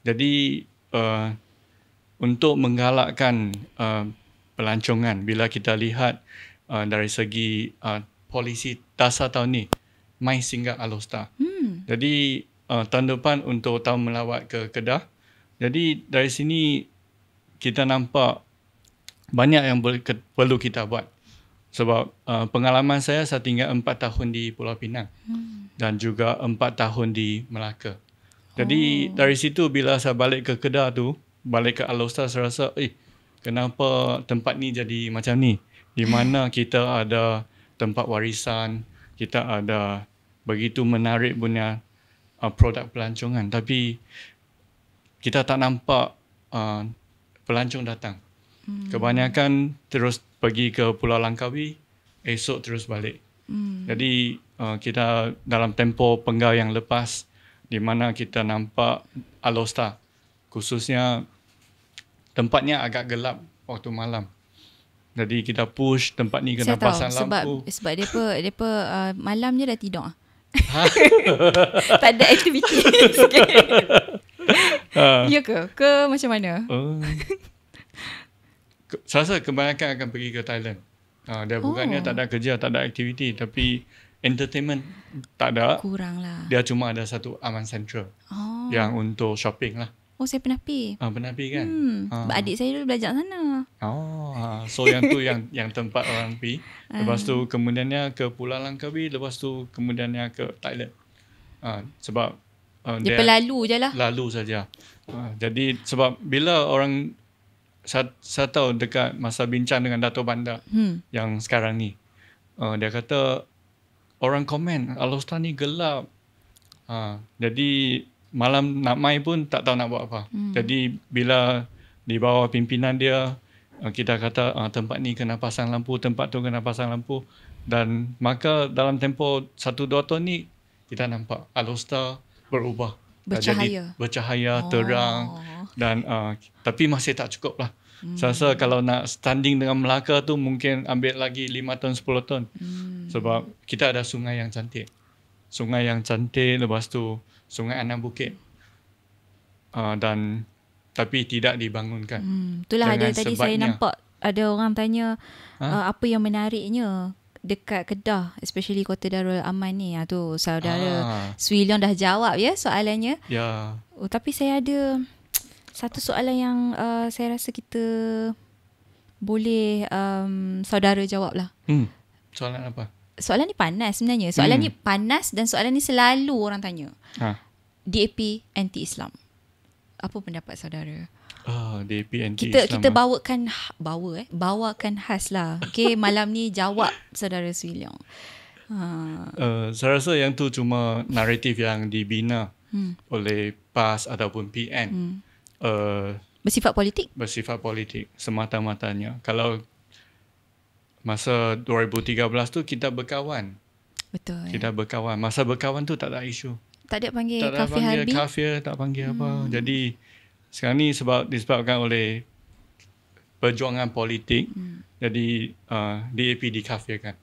Speaker 3: Jadi uh, untuk menggalakkan uh, pelancongan bila kita lihat uh, dari segi uh, polisi dasar tahun ini, mai singgah Alostar. Hmm. Jadi uh, tahun depan untuk tahun melawat ke Kedah. Jadi dari sini kita nampak banyak yang perlu kita buat sebab uh, pengalaman saya saya tinggal 4 tahun di Pulau Pinang hmm. dan juga 4 tahun di Melaka. Jadi oh. dari situ bila saya balik ke Kedah tu, balik ke Alostar saya rasa eh kenapa tempat ni jadi macam ni? Di mana kita ada tempat warisan, kita ada begitu menarik punya uh, produk pelancongan tapi kita tak nampak uh, pelancong datang. Hmm. Kebanyakan terus pergi ke Pulau Langkawi esok terus balik. Hmm. Jadi uh, kita dalam tempo penggal yang lepas di mana kita nampak Alosta khususnya tempatnya agak gelap waktu malam. Jadi kita push tempat ni kena pasang tahu, sebab, lampu.
Speaker 1: Sebab dia depa uh, malam je dah tidur Ha? tak ada aktiviti. Ha.
Speaker 2: Ah. Ya ke? Ke macam mana? Uh
Speaker 3: saya rasa kebanyakan akan pergi ke Thailand. Uh, dia bukannya oh. tak ada kerja, tak ada aktiviti tapi entertainment tak ada. Kurang lah. Dia cuma ada satu Aman Central
Speaker 1: oh. yang
Speaker 3: untuk shopping lah.
Speaker 1: Oh saya pernah pergi.
Speaker 3: Uh, pernah pergi kan? Hmm. Uh. Adik
Speaker 1: saya dulu belajar
Speaker 4: sana.
Speaker 3: Oh, uh. so yang tu yang yang tempat orang pergi. Lepas tu kemudiannya ke Pulau Langkawi, lepas tu kemudiannya ke Thailand. Uh, sebab uh, dia, dia pelalu je lah. Lalu saja. Uh, jadi sebab bila orang saya, saya tahu dekat masa bincang dengan Dato' Banda hmm. yang sekarang ni. Uh, dia kata, orang komen, Alustar ni gelap. Uh, jadi, malam nak mai pun tak tahu nak buat apa. Hmm. Jadi, bila di bawah pimpinan dia, uh, kita kata uh, tempat ni kena pasang lampu, tempat tu kena pasang lampu. Dan maka dalam tempoh satu dua tahun ni, kita nampak Alustar berubah bercahaya. jadi bercahaya oh. terang dan uh, tapi masih tak cukup lah. Hmm. Saya rasa kalau nak standing dengan Melaka tu mungkin ambil lagi 5 tahun 10 tahun. Hmm. Sebab kita ada sungai yang cantik. Sungai yang cantik lepas tu Sungai Anak Bukit. Uh, dan tapi tidak dibangunkan. Hmm. Itulah Jangan ada tadi
Speaker 1: sebabnya. saya nampak ada orang tanya ha? uh, apa yang menariknya dekat Kedah especially kota Darul Aman ni ah tu saudara ah. Sui Leong dah jawab ya soalannya ya oh tapi saya ada satu soalan yang uh, saya rasa kita boleh um, saudara jawablah
Speaker 3: hmm soalan apa
Speaker 1: soalan ni panas sebenarnya soalan hmm. ni panas dan soalan ni selalu orang tanya ha DAP anti Islam apa pendapat saudara
Speaker 3: Ah, DAP and kita Islam kita ah.
Speaker 1: bawakan ha, bawa eh bawakan khas lah. Okay, malam ni jawab saudara Swilong. Ha.
Speaker 3: Uh, saya rasa yang tu cuma naratif yang dibina hmm. oleh PAS ataupun PN. Hmm. Uh,
Speaker 1: bersifat politik?
Speaker 3: Bersifat politik semata-matanya. Kalau masa 2013 tu kita berkawan. Betul. Kita berkawan. Masa berkawan tu tak ada isu.
Speaker 1: Tak ada panggil tak ada kafir Habib. Tak panggil
Speaker 3: kafir, tak panggil hmm. apa. Jadi sekarang ni sebab disebabkan oleh perjuangan politik hmm. jadi uh, DAP dikafirkan.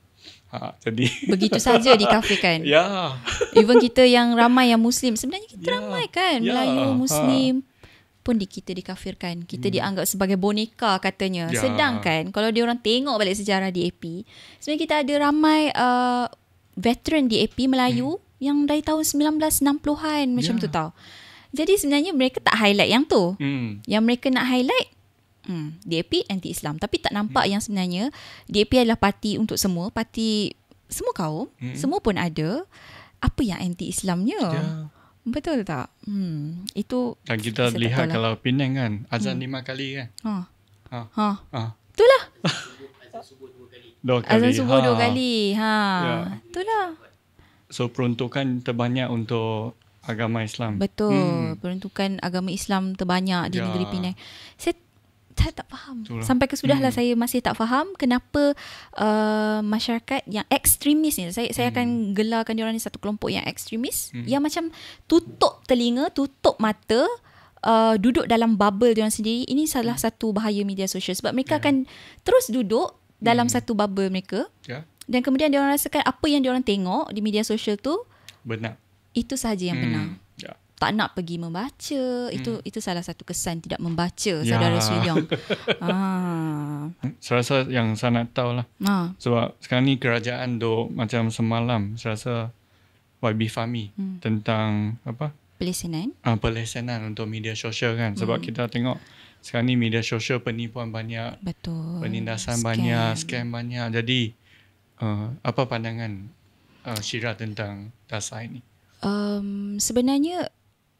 Speaker 3: Ha jadi
Speaker 2: begitu saja dikafirkan. Ya. Yeah.
Speaker 1: Even kita yang ramai yang muslim sebenarnya kita yeah. ramai kan yeah. Melayu ha. muslim ha. pun di kita dikafirkan. Kita hmm. dianggap sebagai boneka katanya. Yeah. Sedangkan kalau dia orang tengok balik sejarah DAP sebenarnya kita ada ramai uh, veteran DAP Melayu hmm. yang dari tahun 1960-an macam yeah. tu tau. Jadi sebenarnya mereka tak highlight yang tu. Hmm. Yang mereka nak highlight hmm DAP anti Islam tapi tak nampak hmm. yang sebenarnya DAP adalah parti untuk semua, parti semua kaum, hmm. semua pun ada. Apa yang anti Islamnya? Ya. Betul tak? Hmm itu Dan kita lihat tak lah. kalau
Speaker 3: Penang kan azan hmm. lima kali kan. Ha. Ha. Ha. ha. Itulah. Dua kali. Azan subuh ha. dua kali.
Speaker 1: Ha. Ya. Itulah.
Speaker 3: So peruntukan terbanyak untuk agama Islam. Betul. Hmm.
Speaker 1: Peruntukan agama Islam terbanyak di ya. negeri Penang. Saya saya tak faham. Itulah. Sampai kesudahlah hmm. saya masih tak faham kenapa uh, masyarakat yang ekstremis ni saya hmm. saya akan hmm. gelarkan diorang ni satu kelompok yang ekstremis hmm. yang macam tutup telinga, tutup mata Uh, duduk dalam bubble dia sendiri ini salah hmm. satu bahaya media sosial sebab mereka yeah. akan terus duduk dalam mm. satu bubble mereka yeah. dan kemudian dia orang rasakan apa yang dia orang tengok di media sosial tu benar itu sahaja yang hmm. benar yeah. tak nak pergi membaca hmm. itu itu salah satu kesan tidak membaca yeah. saudara Suyong ah.
Speaker 3: saya rasa yang saya nak tahu lah ah. Ha. sebab sekarang ni kerajaan do macam semalam saya rasa YB Fahmi hmm. tentang apa pelesenan ah, pelesenan untuk media sosial kan sebab hmm. kita tengok sekarang ni media sosial penipuan banyak betul penindasan scam. banyak scam banyak jadi uh, apa pandangan uh, Syirah tentang dasar ini
Speaker 1: Um, sebenarnya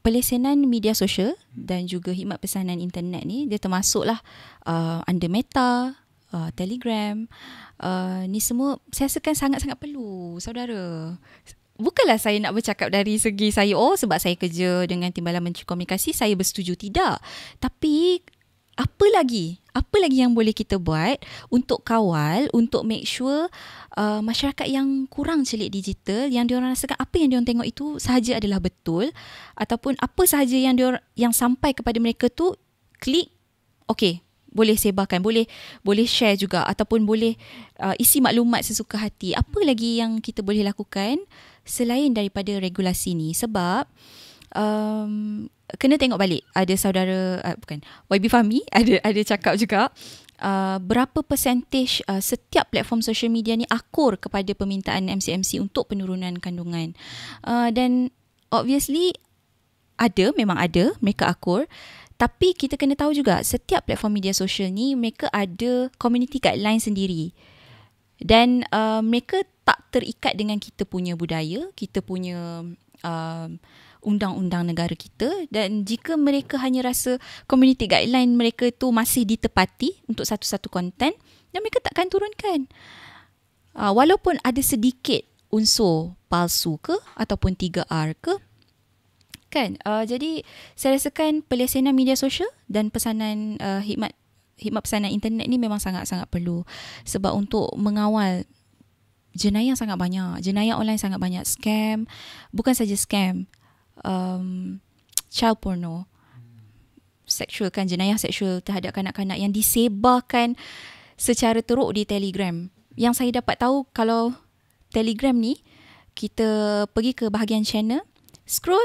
Speaker 1: pelesenan media sosial dan juga khidmat pesanan internet ni dia termasuklah uh, under Meta, uh, Telegram. Uh, ni semua saya rasakan sangat-sangat perlu, saudara. Bukanlah saya nak bercakap dari segi saya oh sebab saya kerja dengan timbalan menteri komunikasi saya bersetuju tidak. Tapi apa lagi apa lagi yang boleh kita buat untuk kawal untuk make sure uh, masyarakat yang kurang celik digital yang diorang rasakan apa yang diorang tengok itu sahaja adalah betul ataupun apa sahaja yang diorang, yang sampai kepada mereka tu klik okey boleh sebarkan boleh boleh share juga ataupun boleh uh, isi maklumat sesuka hati apa lagi yang kita boleh lakukan selain daripada regulasi ni sebab um, kena tengok balik ada saudara uh, bukan YB Fahmi ada ada cakap juga Uh, berapa percentage uh, setiap platform social media ni akur kepada permintaan MCMC untuk penurunan kandungan uh, dan obviously ada memang ada mereka akur tapi kita kena tahu juga setiap platform media sosial ni mereka ada community guideline sendiri dan uh, mereka tak terikat dengan kita punya budaya kita punya uh, undang-undang negara kita dan jika mereka hanya rasa community guideline mereka itu masih ditepati untuk satu-satu konten dan mereka takkan turunkan. Uh, walaupun ada sedikit unsur palsu ke ataupun 3R ke kan uh, jadi saya rasakan pelesenan media sosial dan pesanan uh, ah, khidmat khidmat pesanan internet ni memang sangat-sangat perlu sebab untuk mengawal jenayah sangat banyak jenayah online sangat banyak scam bukan saja scam um, child porno seksual kan jenayah seksual terhadap kanak-kanak yang disebarkan secara teruk di Telegram. Yang saya dapat tahu kalau Telegram ni kita pergi ke bahagian channel, scroll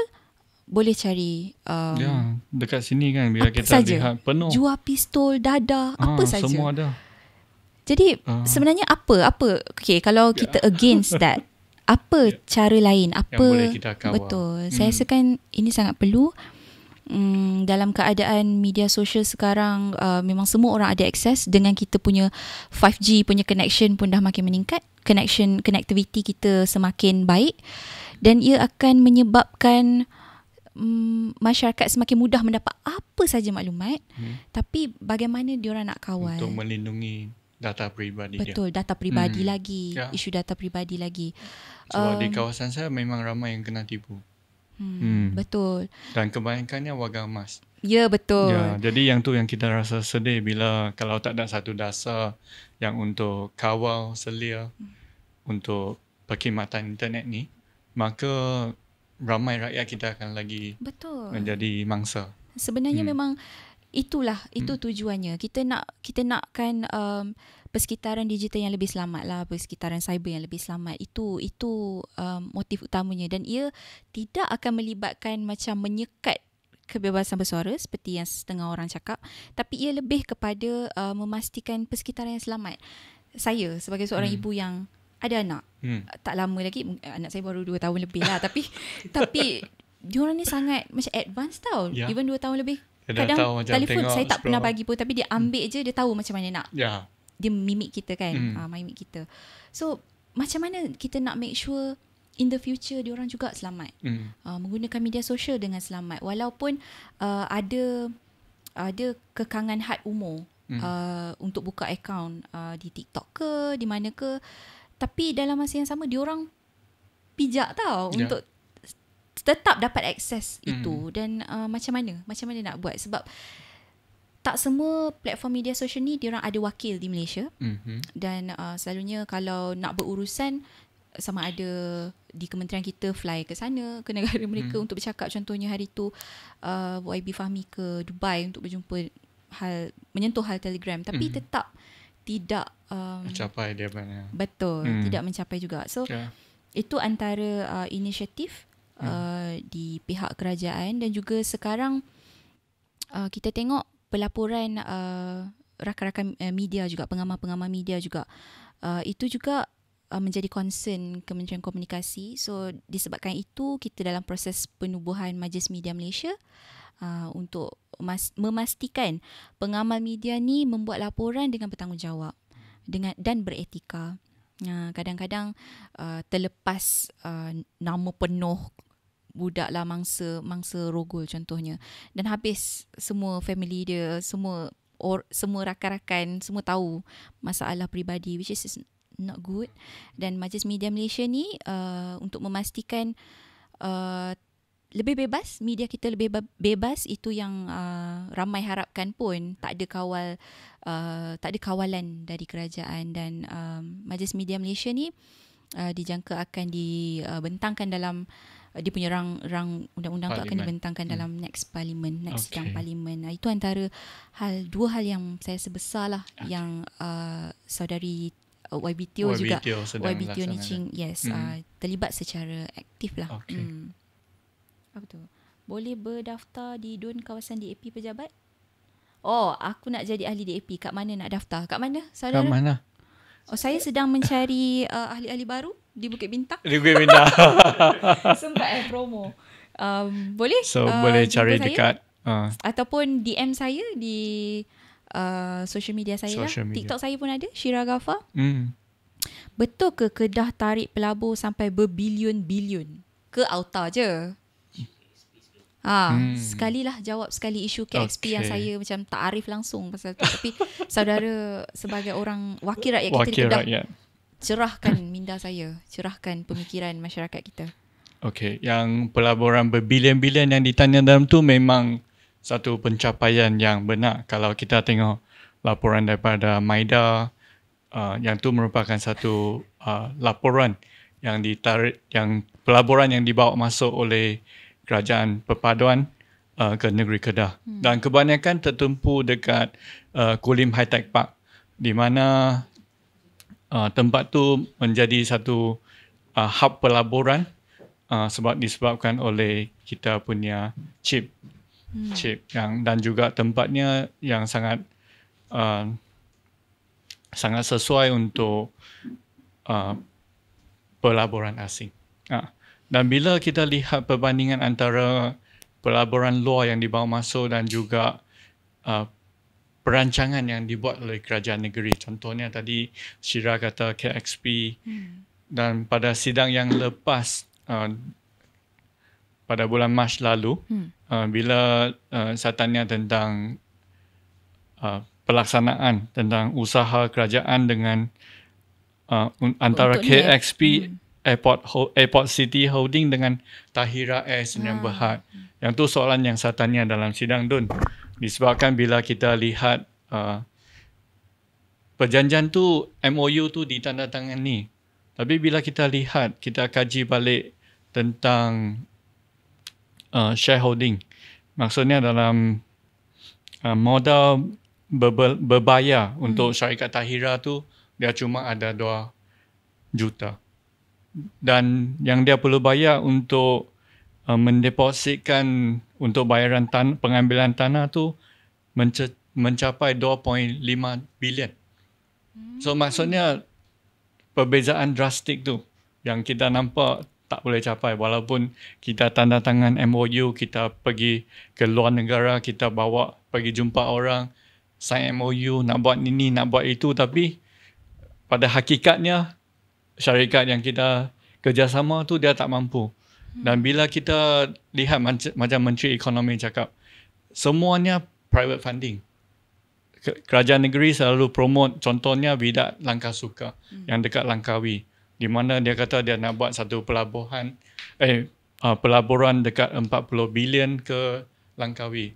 Speaker 1: boleh cari um, ya
Speaker 3: dekat sini kan bila kita sahaja. lihat penuh jual
Speaker 1: pistol, dada, ah, apa saja. Semua ada. Jadi ah. sebenarnya apa? Apa? Okey, kalau kita ya. against that apa yeah. cara lain apa betul hmm. saya rasa kan ini sangat perlu Hmm, dalam keadaan media sosial sekarang uh, memang semua orang ada akses dengan kita punya 5G punya connection pun dah makin meningkat connection connectivity kita semakin baik dan ia akan menyebabkan um, masyarakat semakin mudah mendapat apa saja maklumat hmm. tapi bagaimana diorang nak kawal untuk
Speaker 3: melindungi data peribadi Betul, dia. data peribadi hmm. lagi. Yeah. Isu
Speaker 1: data peribadi lagi. Sebab um, di
Speaker 3: kawasan saya memang ramai yang kena tipu.
Speaker 1: Hmm, hmm. Betul.
Speaker 2: Dan
Speaker 3: kebanyakannya warga emas.
Speaker 1: Ya, betul. Ya,
Speaker 3: jadi yang tu yang kita rasa sedih bila kalau tak ada satu dasar yang untuk kawal selia hmm. untuk perkhidmatan internet ni, maka ramai rakyat kita akan lagi
Speaker 4: betul.
Speaker 1: menjadi mangsa. Sebenarnya hmm. memang itulah hmm. itu tujuannya kita nak kita nakkan um, persekitaran digital yang lebih selamat lah persekitaran cyber yang lebih selamat itu itu um, motif utamanya dan ia tidak akan melibatkan macam menyekat kebebasan bersuara seperti yang setengah orang cakap tapi ia lebih kepada uh, memastikan persekitaran yang selamat saya sebagai seorang hmm. ibu yang ada anak hmm. tak lama lagi anak saya baru 2 tahun lebih lah tapi tapi diorang ni sangat macam advance tau yeah. even 2 tahun lebih dia kadang tahu macam telefon tengok, saya tak pernah bagi pun tapi dia ambil mm. je dia tahu macam mana nak yeah. dia mimik kita kan mm. uh, mimik kita so macam mana kita nak make sure in the future dia orang juga selamat mm. uh, menggunakan media sosial dengan selamat walaupun uh, ada ada kekangan had umur mm. uh, untuk buka account uh, di TikTok ke di mana ke tapi dalam masa yang sama dia orang pijak tau yeah. untuk tetap dapat akses mm. itu dan uh, macam mana macam mana nak buat sebab tak semua platform media sosial ni dia orang ada wakil di Malaysia mm-hmm. dan uh, selalunya kalau nak berurusan sama ada di kementerian kita fly ke sana ke negara mereka mm. untuk bercakap contohnya hari tu uh, YB Fahmi ke Dubai untuk berjumpa hal menyentuh hal telegram tapi mm. tetap tidak um, mencapai dia banyak. betul mm. tidak mencapai juga so yeah. itu antara uh, inisiatif Hmm. uh, di pihak kerajaan dan juga sekarang uh, kita tengok pelaporan uh, rakan-rakan uh, media juga pengamal-pengamal media juga uh, itu juga uh, menjadi concern Kementerian Komunikasi so disebabkan itu kita dalam proses penubuhan Majlis Media Malaysia Uh, untuk memastikan pengamal media ni membuat laporan dengan bertanggungjawab dengan dan beretika. Uh, kadang-kadang uh, terlepas uh, nama penuh budak lah mangsa mangsa rogol contohnya dan habis semua family dia semua or, semua rakan-rakan semua tahu masalah peribadi which is not good dan majlis media Malaysia ni uh, untuk memastikan uh, lebih bebas media kita lebih bebas itu yang uh, ramai harapkan pun tak ada kawal uh, tak ada kawalan dari kerajaan dan uh, majlis media Malaysia ni uh, dijangka akan dibentangkan uh, dalam uh, dia punya rang rang undang-undang parlimen. tu akan dibentangkan hmm. dalam hmm. next parlimen next okay. sidang parlimen Nah itu antara hal dua hal yang saya sebesarlah okay. Ah. yang uh, saudari uh, YBTO, YBTO juga YBTO ni Ching yes hmm. uh, terlibat secara aktif lah okay. hmm. apa tu boleh berdaftar di DUN kawasan di EP pejabat Oh, aku nak jadi ahli di EP. Kat mana nak daftar? Kat mana, saudara? Kat mana? Oh, saya sedang mencari uh, ahli-ahli baru di Bukit Bintang. Di Bukit Bintang. Sempat eh promo. Um, boleh? So uh, boleh cari saya. dekat. Uh. Ataupun DM saya di uh, social media saya. Lah. Social lah. media. TikTok saya pun ada. Shira Gafa. Mm. Betul ke kedah tarik pelabur sampai berbilion-bilion? Ke Alta je? Ha, hmm. lah jawab sekali isu KXP okay. yang saya macam tak arif langsung pasal tu. Tapi saudara sebagai orang wakil rakyat kita di Kedah. Rakyat cerahkan minda saya, cerahkan pemikiran masyarakat kita.
Speaker 3: Okey, yang pelaburan berbilion-bilion yang ditanya dalam tu memang satu pencapaian yang benar kalau kita tengok laporan daripada Maida uh, yang tu merupakan satu uh, laporan yang ditarik yang pelaburan yang dibawa masuk oleh kerajaan perpaduan uh, ke negeri Kedah hmm. dan kebanyakan tertumpu dekat uh, Kulim High Tech Park di mana uh, tempat tu menjadi satu uh, hub pelaburan uh, sebab disebabkan oleh kita punya chip hmm. chip yang dan juga tempatnya yang sangat uh, sangat sesuai untuk uh, pelaburan asing. Uh. Dan bila kita lihat perbandingan antara pelaburan luar yang dibawa masuk dan juga uh, perancangan yang dibuat oleh kerajaan negeri. Contohnya tadi Syira kata KXP hmm. dan pada sidang yang lepas uh, pada bulan Mac lalu hmm. uh, bila uh, saya tanya tentang uh, pelaksanaan tentang usaha kerajaan dengan uh, antara KXP hmm. Airport Airport City Holding dengan Tahira Air Sdn ah. Bhd. Yang tu soalan yang saya tanya dalam sidang Dun. Disebabkan bila kita lihat uh, perjanjian tu MOU tu tangan ni, Tapi bila kita lihat, kita kaji balik tentang uh, shareholding. Maksudnya dalam uh, modal berbayar hmm. untuk syarikat Tahira tu dia cuma ada 2 juta. Dan yang dia perlu bayar untuk uh, mendepositkan untuk bayaran tan pengambilan tanah tu menca- mencapai 2.5 bilion. So hmm. maksudnya perbezaan drastik tu yang kita nampak tak boleh capai walaupun kita tanda tangan MOU, kita pergi ke luar negara, kita bawa pergi jumpa orang, sign MOU, nak buat ini, nak buat itu tapi pada hakikatnya syarikat yang kita kerjasama tu dia tak mampu. Hmm. Dan bila kita lihat macam Menteri Ekonomi cakap, semuanya private funding. Kerajaan negeri selalu promote contohnya bidak Langkah Suka hmm. yang dekat Langkawi di mana dia kata dia nak buat satu pelabuhan eh ah, pelaburan dekat 40 bilion ke Langkawi.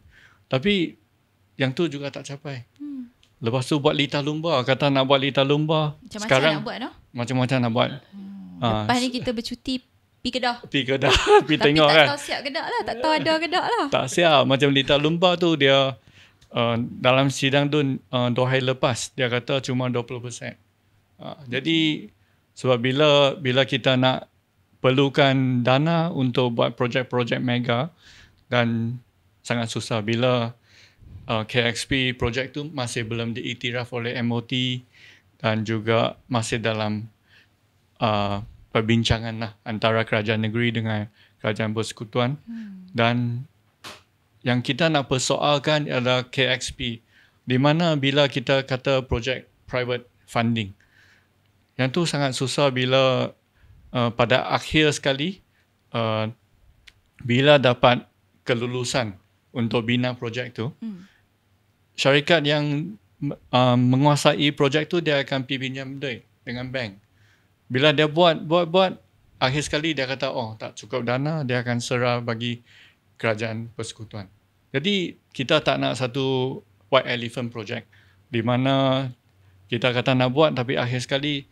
Speaker 3: Tapi yang tu juga tak capai. Hmm. Lepas tu buat Lita Lumba, kata nak buat Lita Lumba. Macam-macam nak buat no? Macam-macam nak buat. Hmm. Ah, Lepas ni
Speaker 1: kita bercuti pergi kedah.
Speaker 3: Pergi kedah. Tapi tak kan? tahu
Speaker 1: siap kedah lah. Tak tahu ada kedah lah. Tak
Speaker 3: siap. Macam Lita Lumba tu dia uh, dalam sidang tu uh, dua hari lepas dia kata cuma 20%. Uh, jadi sebab bila bila kita nak perlukan dana untuk buat projek-projek mega dan sangat susah bila uh, KXP projek tu masih belum diiktiraf oleh MOT dan juga masih dalam uh, perbincangan lah antara kerajaan negeri dengan kerajaan persekutuan hmm. dan yang kita nak persoalkan adalah KXP di mana bila kita kata projek private funding yang tu sangat susah bila uh, pada akhir sekali uh, bila dapat kelulusan untuk bina projek tu hmm. syarikat yang uh, menguasai projek tu dia akan pinjam duit dengan bank hmm bila dia buat buat buat akhir sekali dia kata oh tak cukup dana dia akan serah bagi kerajaan persekutuan jadi kita tak nak satu white elephant project di mana kita kata nak buat tapi akhir sekali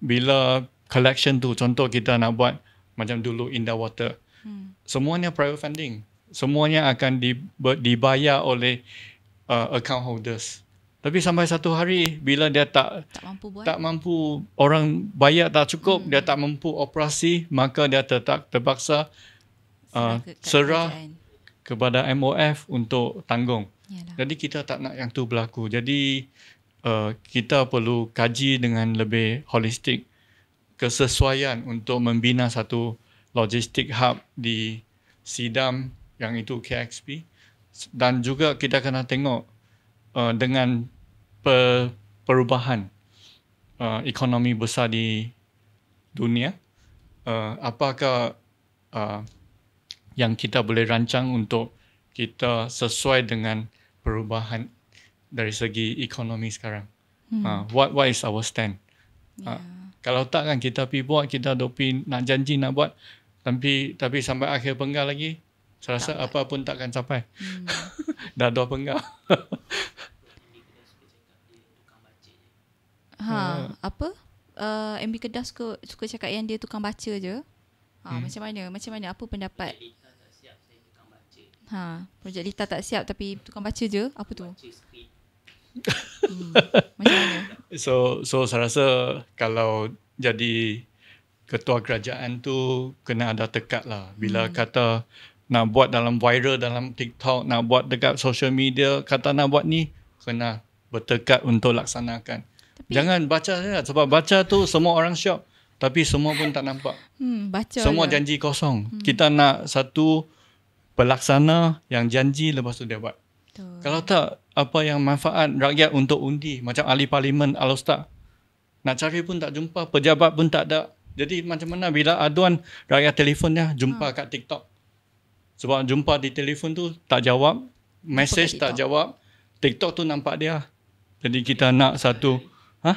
Speaker 3: bila collection tu contoh kita nak buat macam dulu in the water hmm. semuanya private funding semuanya akan dibayar oleh uh, account holders tapi sampai satu hari bila dia tak tak mampu buat tak mampu orang bayar tak cukup hmm. dia tak mampu operasi maka dia ter, terpaksa serah, uh, serah kepada MOF untuk tanggung. Yalah. Jadi kita tak nak yang tu berlaku. Jadi uh, kita perlu kaji dengan lebih holistik kesesuaian untuk membina satu logistik hub di Sidam yang itu KXP dan juga kita kena tengok uh, dengan per, perubahan uh, ekonomi besar di dunia uh, apakah uh, yang kita boleh rancang untuk kita sesuai dengan perubahan dari segi ekonomi sekarang hmm. uh, what what is our stand uh, yeah. uh, kalau tak kan kita pi buat kita dopi nak janji nak buat tapi tapi sampai akhir penggal lagi saya rasa tak apa pun takkan capai hmm. dah dua penggal
Speaker 2: Ha, hmm.
Speaker 1: apa? Uh, eh, MB Kedah suka, suka cakap yang dia tukang baca je. Ha, hmm. Macam mana? Macam mana? Apa pendapat? Ha, projek Lita tak siap tapi tukang baca je. Apa tu? Hmm.
Speaker 3: Macam mana? So, so saya rasa kalau jadi ketua kerajaan tu kena ada tekad lah. Bila hmm. kata nak buat dalam viral dalam TikTok, nak buat dekat social media, kata nak buat ni, kena bertekad untuk laksanakan tapi jangan baca saja lah. ya, sebab baca tu semua orang syok tapi semua pun tak nampak.
Speaker 1: Hmm, baca. Semua lah.
Speaker 3: janji kosong. Hmm. Kita nak satu pelaksana yang janji lepas tu dia buat. Betul. Kalau tak apa yang manfaat rakyat untuk undi macam ahli parlimen Alosta. Nak cari pun tak jumpa, pejabat pun tak ada. Jadi macam mana bila aduan rakyat telefonnya jumpa hmm. kat TikTok. Sebab jumpa di telefon tu tak jawab, message tak jawab, TikTok tu nampak dia. Jadi kita nak satu Ha?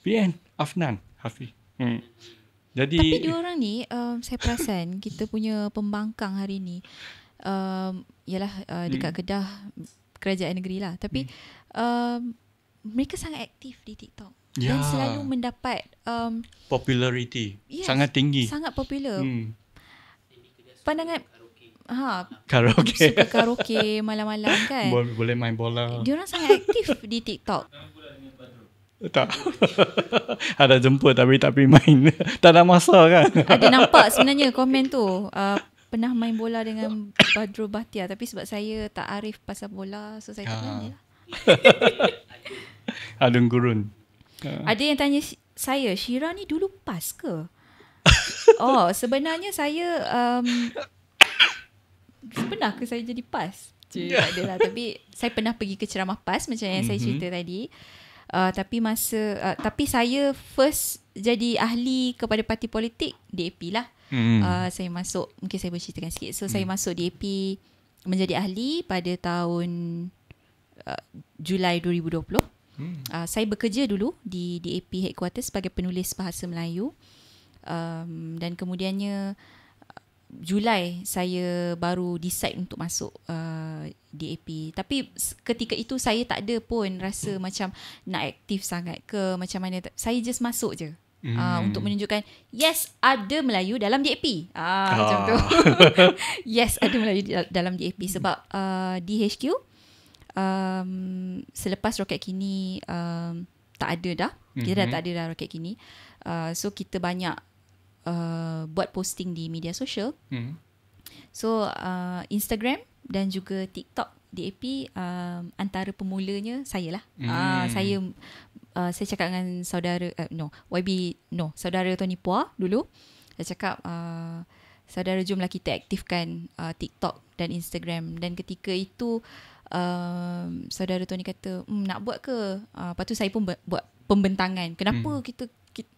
Speaker 3: PN Afnan Hafiz. Hmm. Jadi Tapi dua
Speaker 1: orang ni um, saya perasan kita punya pembangkang hari ni um, ialah uh, hmm. dekat hmm. Kedah kerajaan negeri lah. Tapi hmm. um, mereka sangat aktif di TikTok. Ya. Dan selalu mendapat um,
Speaker 3: Popularity yes, Sangat tinggi Sangat popular hmm.
Speaker 1: Pandangan ha karaoke suka karaoke malam-malam kan Bo- boleh main bola dia orang sangat aktif di TikTok
Speaker 3: tak ada jemput tapi tapi main tak ada masa kan ada nampak
Speaker 1: sebenarnya komen tu uh, pernah main bola dengan Badru Bhatia tapi sebab saya tak arif pasal bola so saya ha. tak main lah. ah.
Speaker 3: ada gurun
Speaker 1: ah. ada yang tanya saya Syira ni dulu pas ke Oh sebenarnya saya um, pernah ke saya jadi pas? Tak ada lah. Tapi saya pernah pergi ke ceramah pas macam yang mm-hmm. saya mhm. cerita tadi. Uh, tapi masa uh, tapi saya first jadi ahli kepada parti politik DAP lah. Mm. Uh, saya masuk mungkin saya boleh ceritakan sikit. So mm. saya mhm. masuk DAP menjadi ahli pada tahun uh, Julai 2020. Hmm. Uh, saya bekerja dulu di DAP headquarters sebagai penulis bahasa Melayu um, dan kemudiannya uh, Julai saya baru decide untuk masuk uh, DAP tapi ketika itu saya tak ada pun rasa hmm. macam nak aktif sangat ke macam mana saya just masuk je ah, hmm. uh, untuk menunjukkan yes ada Melayu dalam DAP uh, ah, ah macam tu yes ada Melayu dalam DAP hmm. sebab uh, DHQ um selepas roket kini um, tak ada dah kita hmm dah tak ada dah roket kini uh, so kita banyak Uh, buat posting di media sosial. Hmm. So uh, Instagram dan juga TikTok DAP um, antara pemulanya saya lah. Hmm. Uh, saya uh, saya cakap dengan saudara uh, no YB no saudara Tony Pua dulu. Saya cakap uh, saudara jumlah kita aktifkan uh, TikTok dan Instagram dan ketika itu um, saudara Tony kata mmm, nak buat ke? Uh, lepas tu saya pun buat pembentangan. Kenapa hmm. kita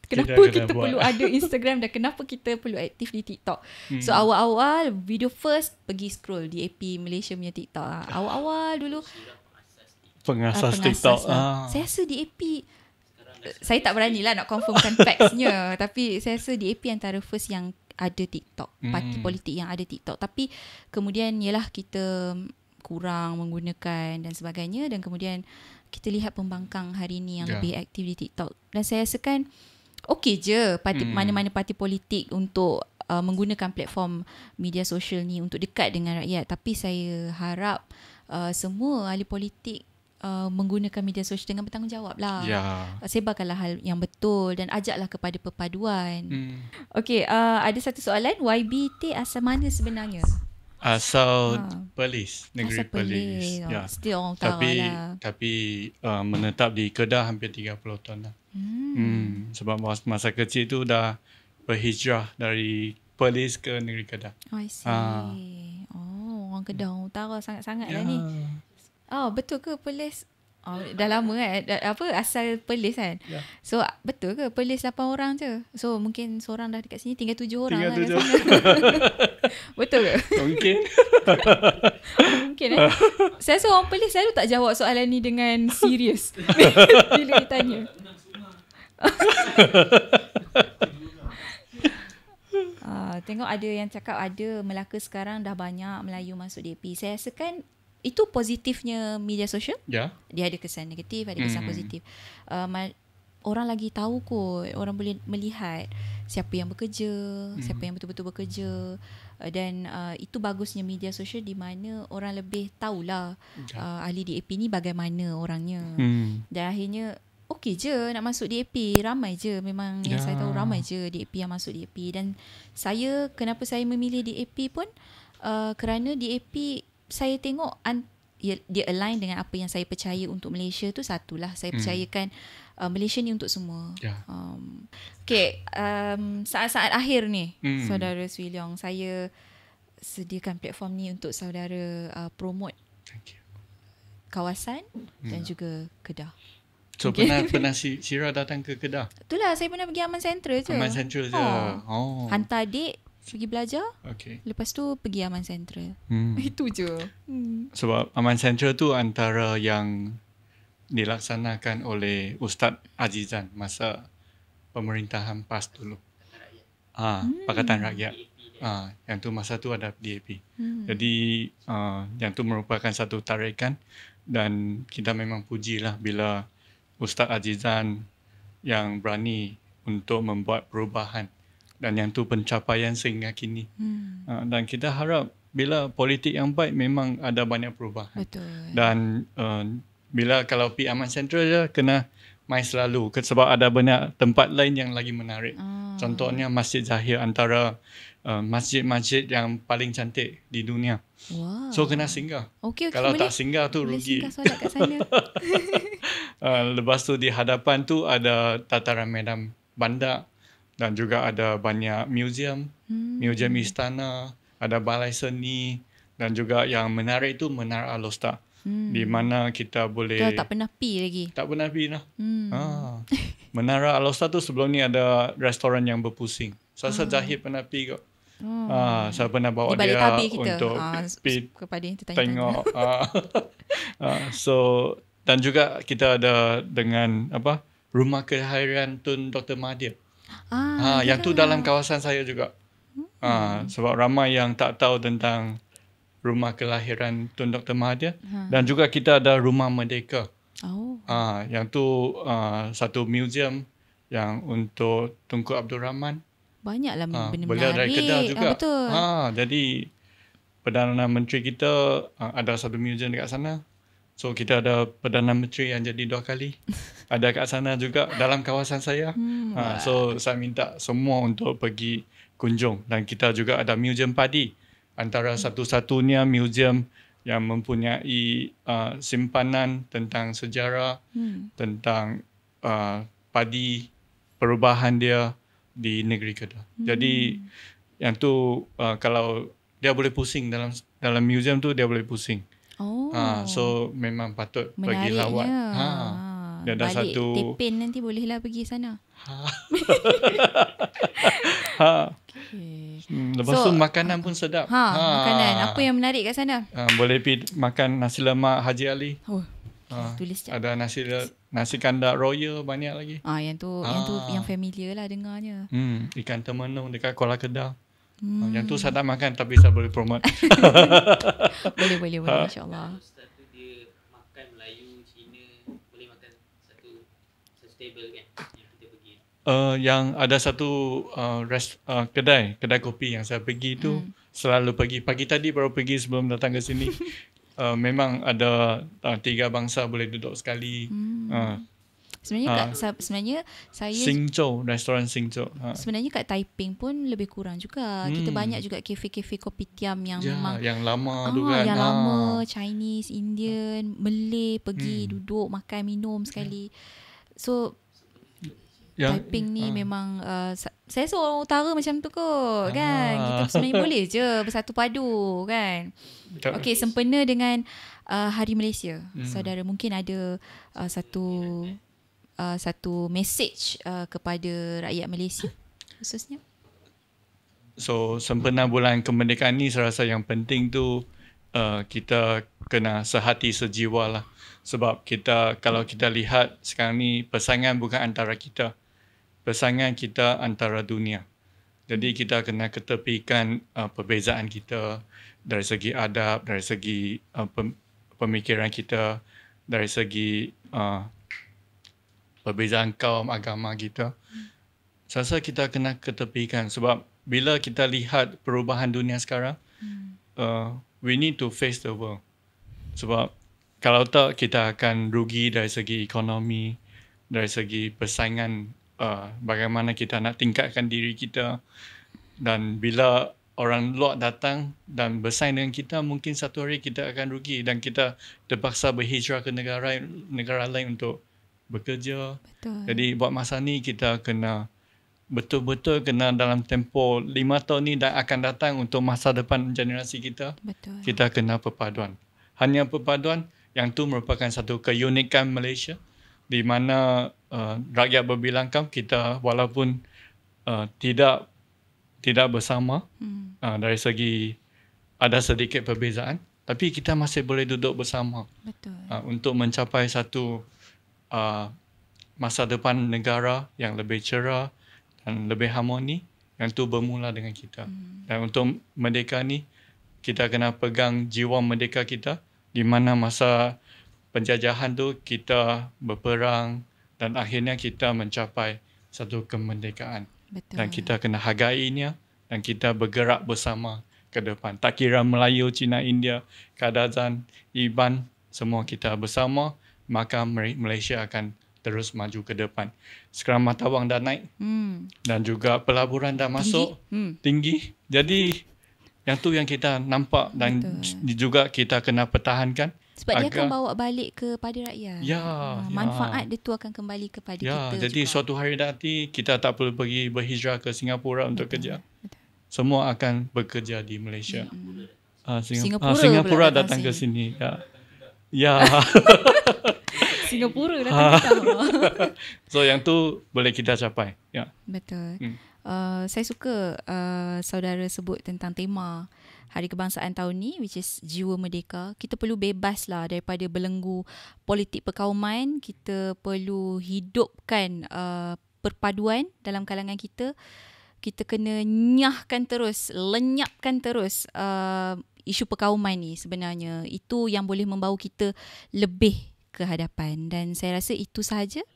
Speaker 1: kenapa kita, kita perlu ada Instagram dan kenapa kita perlu aktif di TikTok. Hmm. So awal-awal video first pergi scroll di AP Malaysia punya TikTok. Ah, awal-awal dulu pengasas,
Speaker 3: ah,
Speaker 2: pengasas TikTok. Lah.
Speaker 1: Saya rasa di AP saya tak berani lah nak confirmkan factsnya tapi saya rasa di AP antara first yang ada TikTok, parti hmm. politik yang ada TikTok tapi kemudian ialah kita kurang menggunakan dan sebagainya dan kemudian kita lihat pembangkang hari ini yang yeah. lebih aktif di TikTok dan saya rasakan kan okey je parti hmm. mana-mana parti politik untuk uh, menggunakan platform media sosial ni untuk dekat dengan rakyat tapi saya harap uh, semua ahli politik Uh, menggunakan media sosial dengan bertanggungjawab lah. Yeah. Uh, sebarkanlah hal yang betul dan ajaklah kepada perpaduan. Hmm. Okay, uh, ada satu soalan. YBT asal mana sebenarnya?
Speaker 3: Ah, ah. Asal uh. Perlis, negeri Perlis. Perlis. Oh, yeah. Ya. tapi, lah. Tapi uh, menetap di Kedah hampir 30 tahun dah.
Speaker 4: Hmm. Hmm,
Speaker 3: sebab masa, masa kecil tu dah berhijrah dari Perlis ke negeri Kedah. Oh, I see. Uh.
Speaker 1: Oh, orang Kedah hmm. utara sangat sangatlah yeah. ni. Oh, betul ke Perlis Oh, dah lama kan eh? apa asal Perlis kan. Yeah. So betul ke Perlis 8 orang je? So mungkin seorang dah dekat sini tinggal 7 orang tinggal lah. Tinggal 7. betul ke? Mungkin. mungkin eh. Saya seorang Perlis selalu tak jawab soalan ni dengan serius. Bila ditanya. Uh, tengok ada yang cakap ada Melaka sekarang dah banyak Melayu masuk DP. Saya rasa kan itu positifnya media sosial. Ya. Yeah. Dia ada kesan negatif, ada kesan mm. positif. Uh, orang lagi tahu kot, orang boleh melihat siapa yang bekerja, mm. siapa yang betul-betul bekerja uh, dan uh, itu bagusnya media sosial di mana orang lebih tahulah ya. uh, ahli DAP ni bagaimana orangnya. Mm. Dan akhirnya Okey je nak masuk DAP ramai je memang yeah. yang ya. saya tahu ramai je DAP yang masuk DAP dan saya kenapa saya memilih DAP pun uh, kerana DAP saya tengok ya, dia align dengan apa yang saya percaya untuk Malaysia tu satulah saya hmm. percayakan hmm. uh, Malaysia ni untuk semua. Ya. Um okey um saat-saat akhir ni hmm. saudara Sui Leong saya sediakan platform ni untuk saudara uh, promote. Thank you. Kawasan ya. dan juga Kedah. So okay. pernah
Speaker 3: pernah si Sira datang ke Kedah?
Speaker 1: Itulah saya pernah pergi Aman Central je. Aman Central je. Oh. oh. Hantar adik Pergi belajar okay. Lepas tu pergi Aman Central hmm. Itu je hmm.
Speaker 3: Sebab Aman Central tu antara yang Dilaksanakan oleh Ustaz Azizan Masa pemerintahan PAS dulu Ha, hmm. Pakatan Rakyat ha, Yang tu masa tu ada DAP hmm. Jadi uh, yang tu merupakan satu tarikan Dan kita memang puji lah bila Ustaz Azizan yang berani untuk membuat perubahan dan yang tu pencapaian sehingga kini. Hmm. Uh, dan kita harap bila politik yang baik memang ada banyak perubahan. Betul. Dan uh, bila kalau pi aman sentral je kena mai selalu sebab ada banyak tempat lain yang lagi menarik. Hmm. Contohnya Masjid Zahir antara uh, masjid-masjid yang paling cantik di dunia.
Speaker 4: Wow. So kena singgah. Okay, okay. Kalau boleh, tak singgah tu boleh rugi. Singgah sana.
Speaker 3: uh, lepas tu di hadapan tu ada tataran medan bandar dan juga ada banyak museum, hmm. museum istana, ada balai seni dan juga yang menarik itu Menara Alostar. Hmm. Di mana kita boleh Kita tak
Speaker 1: pernah pi lagi. Tak pernah pi lah. Hmm. Ha.
Speaker 3: Menara Alostar tu sebelum ni ada restoran yang berpusing. Saya so, oh. Ah. Zahid pernah pi kok. Oh. Ha, saya pernah bawa Di dia untuk ha, pi kepada dia tengok. Ha. so dan juga kita ada dengan apa? Rumah kelahiran Tun Dr. Mahathir. Ah, ha, yang tu dalam kawasan saya juga. Hmm. Ha, sebab ramai yang tak tahu tentang rumah kelahiran Tun Dr. Mahathir. Hmm. Dan juga kita ada Rumah Merdeka. Oh. Ah, ha, yang tu uh, satu museum yang untuk Tunku Abdul Rahman.
Speaker 1: Banyaklah ha, benda menarik. dari Ah, betul. Ha,
Speaker 3: jadi Perdana Menteri kita uh, ada satu museum dekat sana. So kita ada Perdana Menteri yang jadi dua kali. ada kat sana juga dalam kawasan saya. Hmm. Ha, so saya minta semua untuk pergi kunjung. Dan kita juga ada Museum Padi. Antara hmm. satu-satunya museum yang mempunyai uh, simpanan tentang sejarah, hmm. tentang uh, padi, perubahan dia di negeri Kedah. Hmm. Jadi yang tu uh, kalau dia boleh pusing dalam dalam museum tu dia boleh pusing. Oh. Ha, so memang patut Menariknya. pergi lawat. Ha. Ah, Dia ada satu
Speaker 1: tepin nanti bolehlah pergi sana. Ha.
Speaker 3: ha. Okay. Hmm, lepas so, tu makanan pun sedap. Ha, ha, makanan. Apa
Speaker 1: yang menarik kat sana?
Speaker 3: Ha, boleh pergi makan nasi lemak Haji Ali. Oh. Ha, tulis jap. Ada nasi nasi kandar royal banyak lagi.
Speaker 1: Ah ha, yang tu ha. yang tu yang familiar lah
Speaker 4: dengarnya.
Speaker 3: Hmm, ikan temenung dekat Kuala Kedah.
Speaker 4: Hmm. Yang tu saya
Speaker 3: tak makan tapi saya boleh promote. boleh boleh boleh ha. insyaAllah. Uh, yang ada satu uh, rest, uh, kedai kedai kopi yang saya pergi tu hmm. selalu pergi pagi tadi baru pergi sebelum datang ke sini uh, memang ada uh, tiga bangsa boleh duduk sekali hmm. uh,
Speaker 1: Sebenarnya ha. kat sebenarnya saya
Speaker 3: Singzhou, restoran Singzhou. Ha.
Speaker 1: Sebenarnya kat Taiping pun lebih kurang juga. Hmm. Kita banyak juga kafe-kafe kopitiam yang ya, memang yang
Speaker 3: lama ah, tu kan. Yang ha. lama
Speaker 1: Chinese, Indian, Malay pergi hmm. duduk makan minum sekali. So yang, Taiping ni ha. memang uh, saya seorang utara macam tu kot ha. kan. Ah. Kita sebenarnya boleh je bersatu padu kan. Okey sempena dengan uh, Hari Malaysia. Hmm. Saudara mungkin ada uh, satu yeah. Uh, satu message uh, kepada rakyat Malaysia khususnya?
Speaker 3: So sempena bulan kemerdekaan ni saya rasa yang penting tu uh, kita kena sehati sejiwa lah. Sebab kita kalau kita lihat sekarang ni persaingan bukan antara kita. Persaingan kita antara dunia. Jadi kita kena ketepikan uh, perbezaan kita dari segi adab, dari segi uh, pemikiran kita, dari segi uh, perbezaan kaum agama kita. Hmm. Saya rasa kita kena ketepikan sebab bila kita lihat perubahan dunia sekarang, hmm. uh, we need to face the world. Sebab kalau tak, kita akan rugi dari segi ekonomi, dari segi persaingan uh, bagaimana kita nak tingkatkan diri kita. Dan bila orang luar datang dan bersaing dengan kita, mungkin satu hari kita akan rugi dan kita terpaksa berhijrah ke negara negara lain untuk bekerja. Betul. Jadi buat masa ni kita kena betul-betul kena dalam tempoh lima tahun ni dan akan datang untuk masa depan generasi kita. Betul. Kita kena perpaduan. Hanya perpaduan yang tu merupakan satu keunikan Malaysia di mana uh, rakyat berbilang kaum kita walaupun uh, tidak tidak bersama hmm. uh, dari segi ada sedikit perbezaan tapi kita masih boleh duduk bersama betul uh, untuk mencapai satu uh, masa depan negara yang lebih cerah dan lebih harmoni yang tu bermula dengan kita. Hmm. Dan untuk merdeka ni kita kena pegang jiwa merdeka kita di mana masa penjajahan tu kita berperang dan akhirnya kita mencapai satu kemerdekaan. Betul. Dan kita kena hargainya dan kita bergerak bersama ke depan. Tak kira Melayu, Cina, India, Kadazan, Iban, semua kita bersama maka Malaysia akan terus maju ke depan. Sekarang mata wang dah naik hmm. dan juga pelaburan dah masuk tinggi. Hmm. tinggi. Jadi yang tu yang kita nampak dan juga kita kena pertahankan. Sebab agar, dia akan
Speaker 1: bawa balik kepada rakyat.
Speaker 3: Ya, ha, manfaat ya.
Speaker 1: dia tu akan kembali kepada ya, kita.
Speaker 3: Jadi juga. suatu hari nanti kita tak perlu pergi berhijrah ke Singapura Betul. untuk kerja. Betul. Semua akan bekerja di Malaysia. Hmm. Uh, Singapura, Singapura datang ke sini. Ya. ya. Singapura datang kita. so yang tu boleh kita capai. Ya. Yeah. Betul. Hmm.
Speaker 1: Uh, saya suka uh, saudara sebut tentang tema Hari Kebangsaan tahun ni which is jiwa merdeka. Kita perlu bebaslah daripada belenggu politik perkauman. Kita perlu hidupkan uh, perpaduan dalam kalangan kita. Kita kena nyahkan terus, lenyapkan terus uh, isu perkauman ni sebenarnya. Itu yang boleh membawa kita lebih ke hadapan dan saya rasa itu saja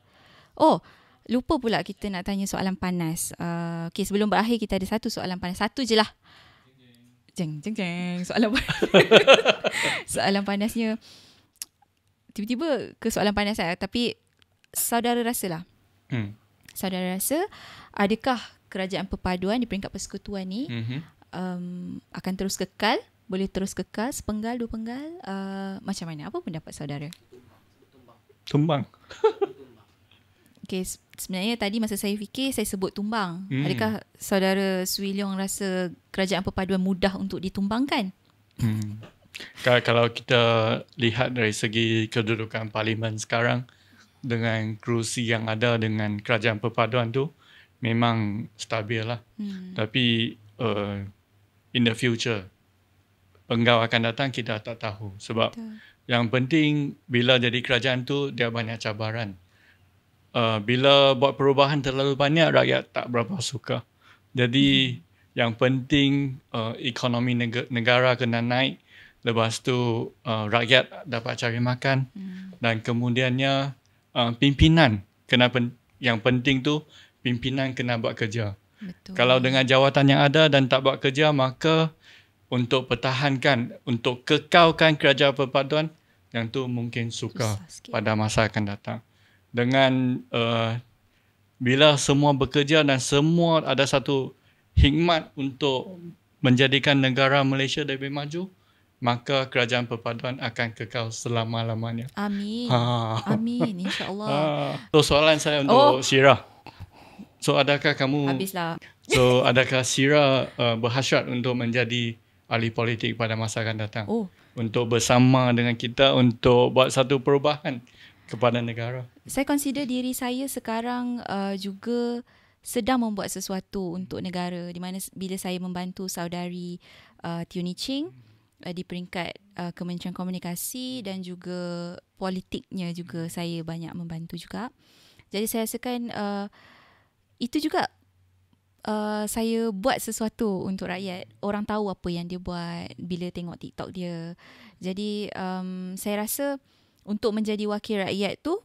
Speaker 1: Oh, lupa pula kita nak tanya soalan panas. Uh, okay, sebelum berakhir kita ada satu soalan panas. Satu je lah. Jeng, jeng, jeng. Soalan panas. soalan panasnya. Tiba-tiba ke soalan panas saya. Eh? Tapi saudara rasa lah. Hmm. Saudara rasa adakah kerajaan perpaduan di peringkat persekutuan ni hmm um, akan terus kekal boleh terus kekal sepenggal dua penggal uh, macam mana apa pendapat saudara Tumbang. okay, sebenarnya tadi masa saya fikir saya sebut tumbang. Hmm. Adakah saudara Sui Leong rasa kerajaan perpaduan mudah untuk ditumbangkan?
Speaker 4: Hmm.
Speaker 3: Kalau kita lihat dari segi kedudukan parlimen sekarang dengan kerusi yang ada dengan kerajaan perpaduan tu memang stabil lah. Hmm. Tapi uh, in the future penggawa akan datang kita tak tahu sebab Betul. Yang penting bila jadi kerajaan tu dia banyak cabaran. Uh, bila buat perubahan terlalu banyak rakyat tak berapa suka. Jadi hmm. yang penting uh, ekonomi neg- negara kena naik. Lepas tu uh, rakyat dapat cari makan hmm. dan kemudiannya uh, pimpinan kena pen- yang penting tu pimpinan kena buat kerja. Betul. Kalau dengan jawatan yang ada dan tak buat kerja maka untuk pertahankan, untuk kekalkan kerajaan perpaduan yang tu mungkin suka pada masa akan datang. Dengan uh, bila semua bekerja dan semua ada satu hikmat untuk menjadikan negara Malaysia lebih maju, maka kerajaan perpaduan akan kekal selama-lamanya. Amin. Ha.
Speaker 4: Amin, insyaAllah. Ha.
Speaker 3: So, soalan saya untuk oh. Syirah. So, adakah kamu... Habislah. So, adakah Syirah uh, berhasrat untuk menjadi ahli politik pada masa akan datang oh. untuk bersama dengan kita untuk buat satu perubahan kepada negara.
Speaker 1: Saya consider diri saya sekarang uh, juga sedang membuat sesuatu untuk negara di mana bila saya membantu saudari uh, Tio Niching uh, di peringkat uh, Kementerian Komunikasi dan juga politiknya juga saya banyak membantu juga. Jadi saya rasakan uh, itu juga uh, saya buat sesuatu untuk rakyat orang tahu apa yang dia buat bila tengok TikTok dia jadi um, saya rasa untuk menjadi wakil rakyat tu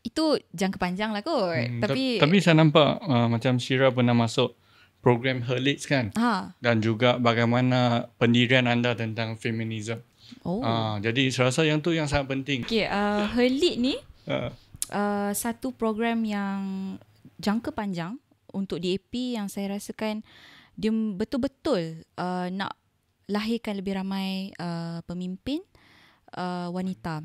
Speaker 1: itu jangka panjang lah kot hmm, tapi tapi
Speaker 3: saya nampak uh, macam Syira pernah masuk program Herlitz kan ha. dan juga bagaimana pendirian anda tentang feminisme Oh. Ah, jadi saya rasa yang tu yang sangat penting. Okay,
Speaker 1: uh, Herlit ni uh. Uh, satu program yang jangka panjang untuk DAP yang saya rasakan dia betul-betul uh, nak lahirkan lebih ramai uh, pemimpin uh, wanita.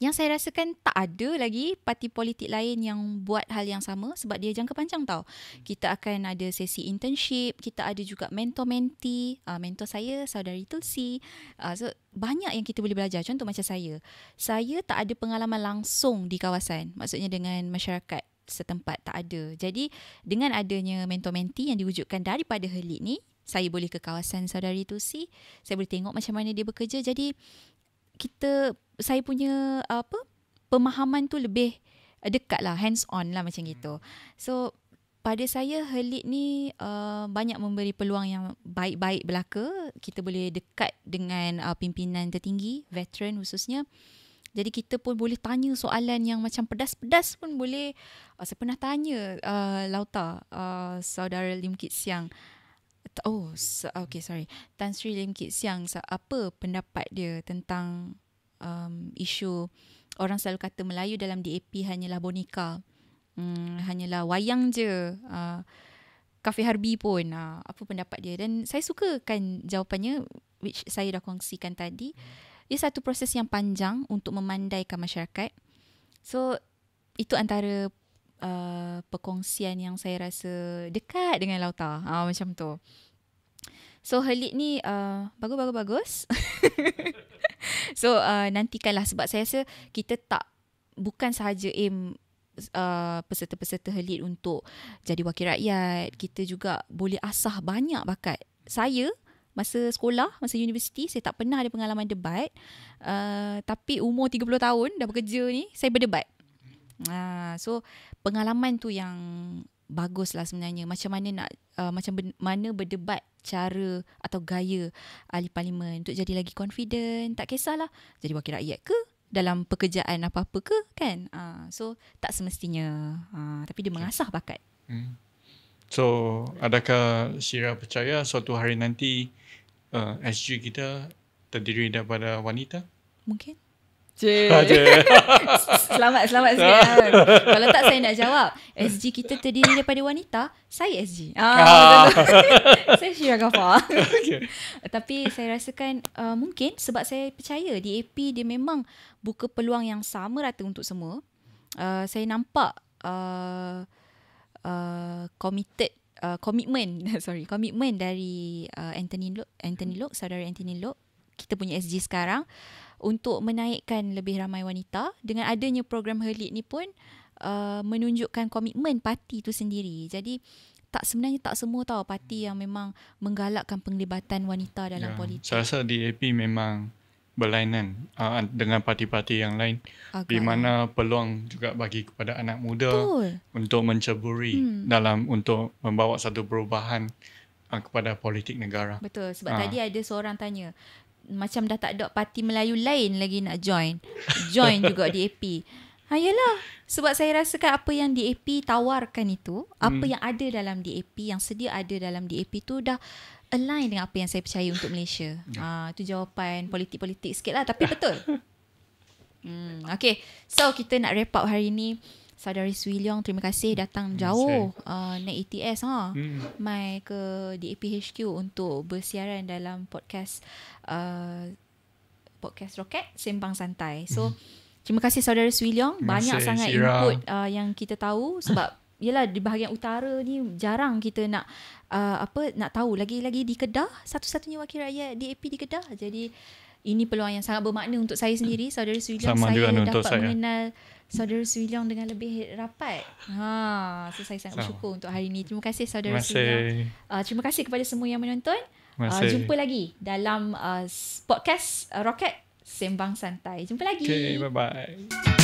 Speaker 1: Yang saya rasakan tak ada lagi parti politik lain yang buat hal yang sama sebab dia jangka panjang tau. Kita akan ada sesi internship, kita ada juga mentor-menti. Uh, mentor saya, saudari Tulsi. Uh, so, banyak yang kita boleh belajar. Contoh macam saya. Saya tak ada pengalaman langsung di kawasan. Maksudnya dengan masyarakat setempat tak ada. Jadi dengan adanya mentor-menti yang diwujudkan daripada Helik ni, saya boleh ke kawasan saudari tu si, saya boleh tengok macam mana dia bekerja. Jadi kita saya punya apa pemahaman tu lebih dekat lah, hands on lah macam hmm. itu. So pada saya Helik ni uh, banyak memberi peluang yang baik-baik belaka. Kita boleh dekat dengan uh, pimpinan tertinggi, veteran khususnya. Jadi kita pun boleh tanya soalan yang macam pedas-pedas pun boleh. Uh, saya pernah tanya uh, Lauta, uh, saudara Lim Kit Siang. Oh, so, okay, sorry. Tan Sri Lim Kit Siang, apa pendapat dia tentang um, isu orang selalu kata Melayu dalam DAP hanyalah boneka. Hmm, hanyalah wayang je. Kafe Harbi pun. apa pendapat dia? Dan saya sukakan jawapannya, which saya dah kongsikan tadi. Hmm ia satu proses yang panjang untuk memandaikan masyarakat. So itu antara uh, perkongsian yang saya rasa dekat dengan Lauta. Ah macam tu. So her lead ni uh, bagus bagus bagus. so uh, nantikanlah sebab saya rasa kita tak bukan sahaja aim Uh, peserta-peserta elit untuk jadi wakil rakyat kita juga boleh asah banyak bakat saya masa sekolah, masa universiti, saya tak pernah ada pengalaman debat. Uh, tapi umur 30 tahun dah bekerja ni, saya berdebat. Uh, so pengalaman tu yang bagus lah sebenarnya. Macam mana nak, uh, macam ber, mana berdebat cara atau gaya ahli parlimen untuk jadi lagi confident. Tak kisahlah jadi wakil rakyat ke dalam pekerjaan apa-apa ke kan. Uh, so tak semestinya. Uh, tapi dia mengasah bakat.
Speaker 2: Hmm.
Speaker 3: So adakah Syirah percaya suatu hari nanti uh, eh, SG kita terdiri daripada wanita? Mungkin.
Speaker 1: selamat, selamat sikit. Lah. Kalau tak saya nak jawab. SG kita terdiri daripada wanita, saya SG. Ah, ah. saya Syirah Ghaffar. Okay. Tapi saya rasakan uh, mungkin sebab saya percaya DAP dia memang buka peluang yang sama rata untuk semua. Uh, saya nampak uh, uh, committed komitmen uh, sorry komitmen dari uh, Anthony Lok Anthony hmm. Lok saudara Anthony Lok kita punya SG sekarang untuk menaikkan lebih ramai wanita dengan adanya program Herlit ni pun uh, menunjukkan komitmen parti tu sendiri jadi tak sebenarnya tak semua tahu parti yang memang menggalakkan penglibatan wanita dalam ya, politik
Speaker 3: saya rasa DAP memang berlainan uh, dengan parti-parti yang lain
Speaker 2: Agak. di mana
Speaker 3: peluang juga bagi kepada anak muda Betul. untuk menceburi hmm. dalam untuk membawa satu perubahan uh, kepada politik negara. Betul sebab uh. tadi
Speaker 1: ada seorang tanya macam dah tak ada parti Melayu lain lagi nak join. Join juga di Ha Ayolah, ah, sebab saya rasakan apa yang DAP tawarkan itu, apa hmm. yang ada dalam DAP yang sedia ada dalam DAP itu dah align dengan apa yang saya percaya untuk Malaysia. Ya. Ah, itu jawapan politik-politik sikit lah tapi betul. Hmm, okay. So kita nak wrap up hari ini, Saudari Sui Leong, terima kasih datang jauh uh, naik ETS ha. Hmm. Mai ke DAPHQ untuk bersiaran dalam podcast uh, podcast Roket Sembang Santai. So hmm. terima kasih Saudari Sui Leong. Banyak kasih, sangat Syirah. input uh, yang kita tahu sebab yelah di bahagian utara ni jarang kita nak Uh, apa nak tahu lagi-lagi di Kedah satu-satunya wakil rakyat DAP di Kedah jadi ini peluang yang sangat bermakna untuk saya sendiri hmm. saudara Suilang saya dapat saya. mengenal saudara Suilang dengan lebih rapat ha so saya sangat bersyukur untuk hari ini terima kasih saudara Suilang uh, terima kasih kepada semua yang menonton uh, jumpa lagi dalam uh, podcast uh, roket sembang santai jumpa lagi okay, bye
Speaker 3: bye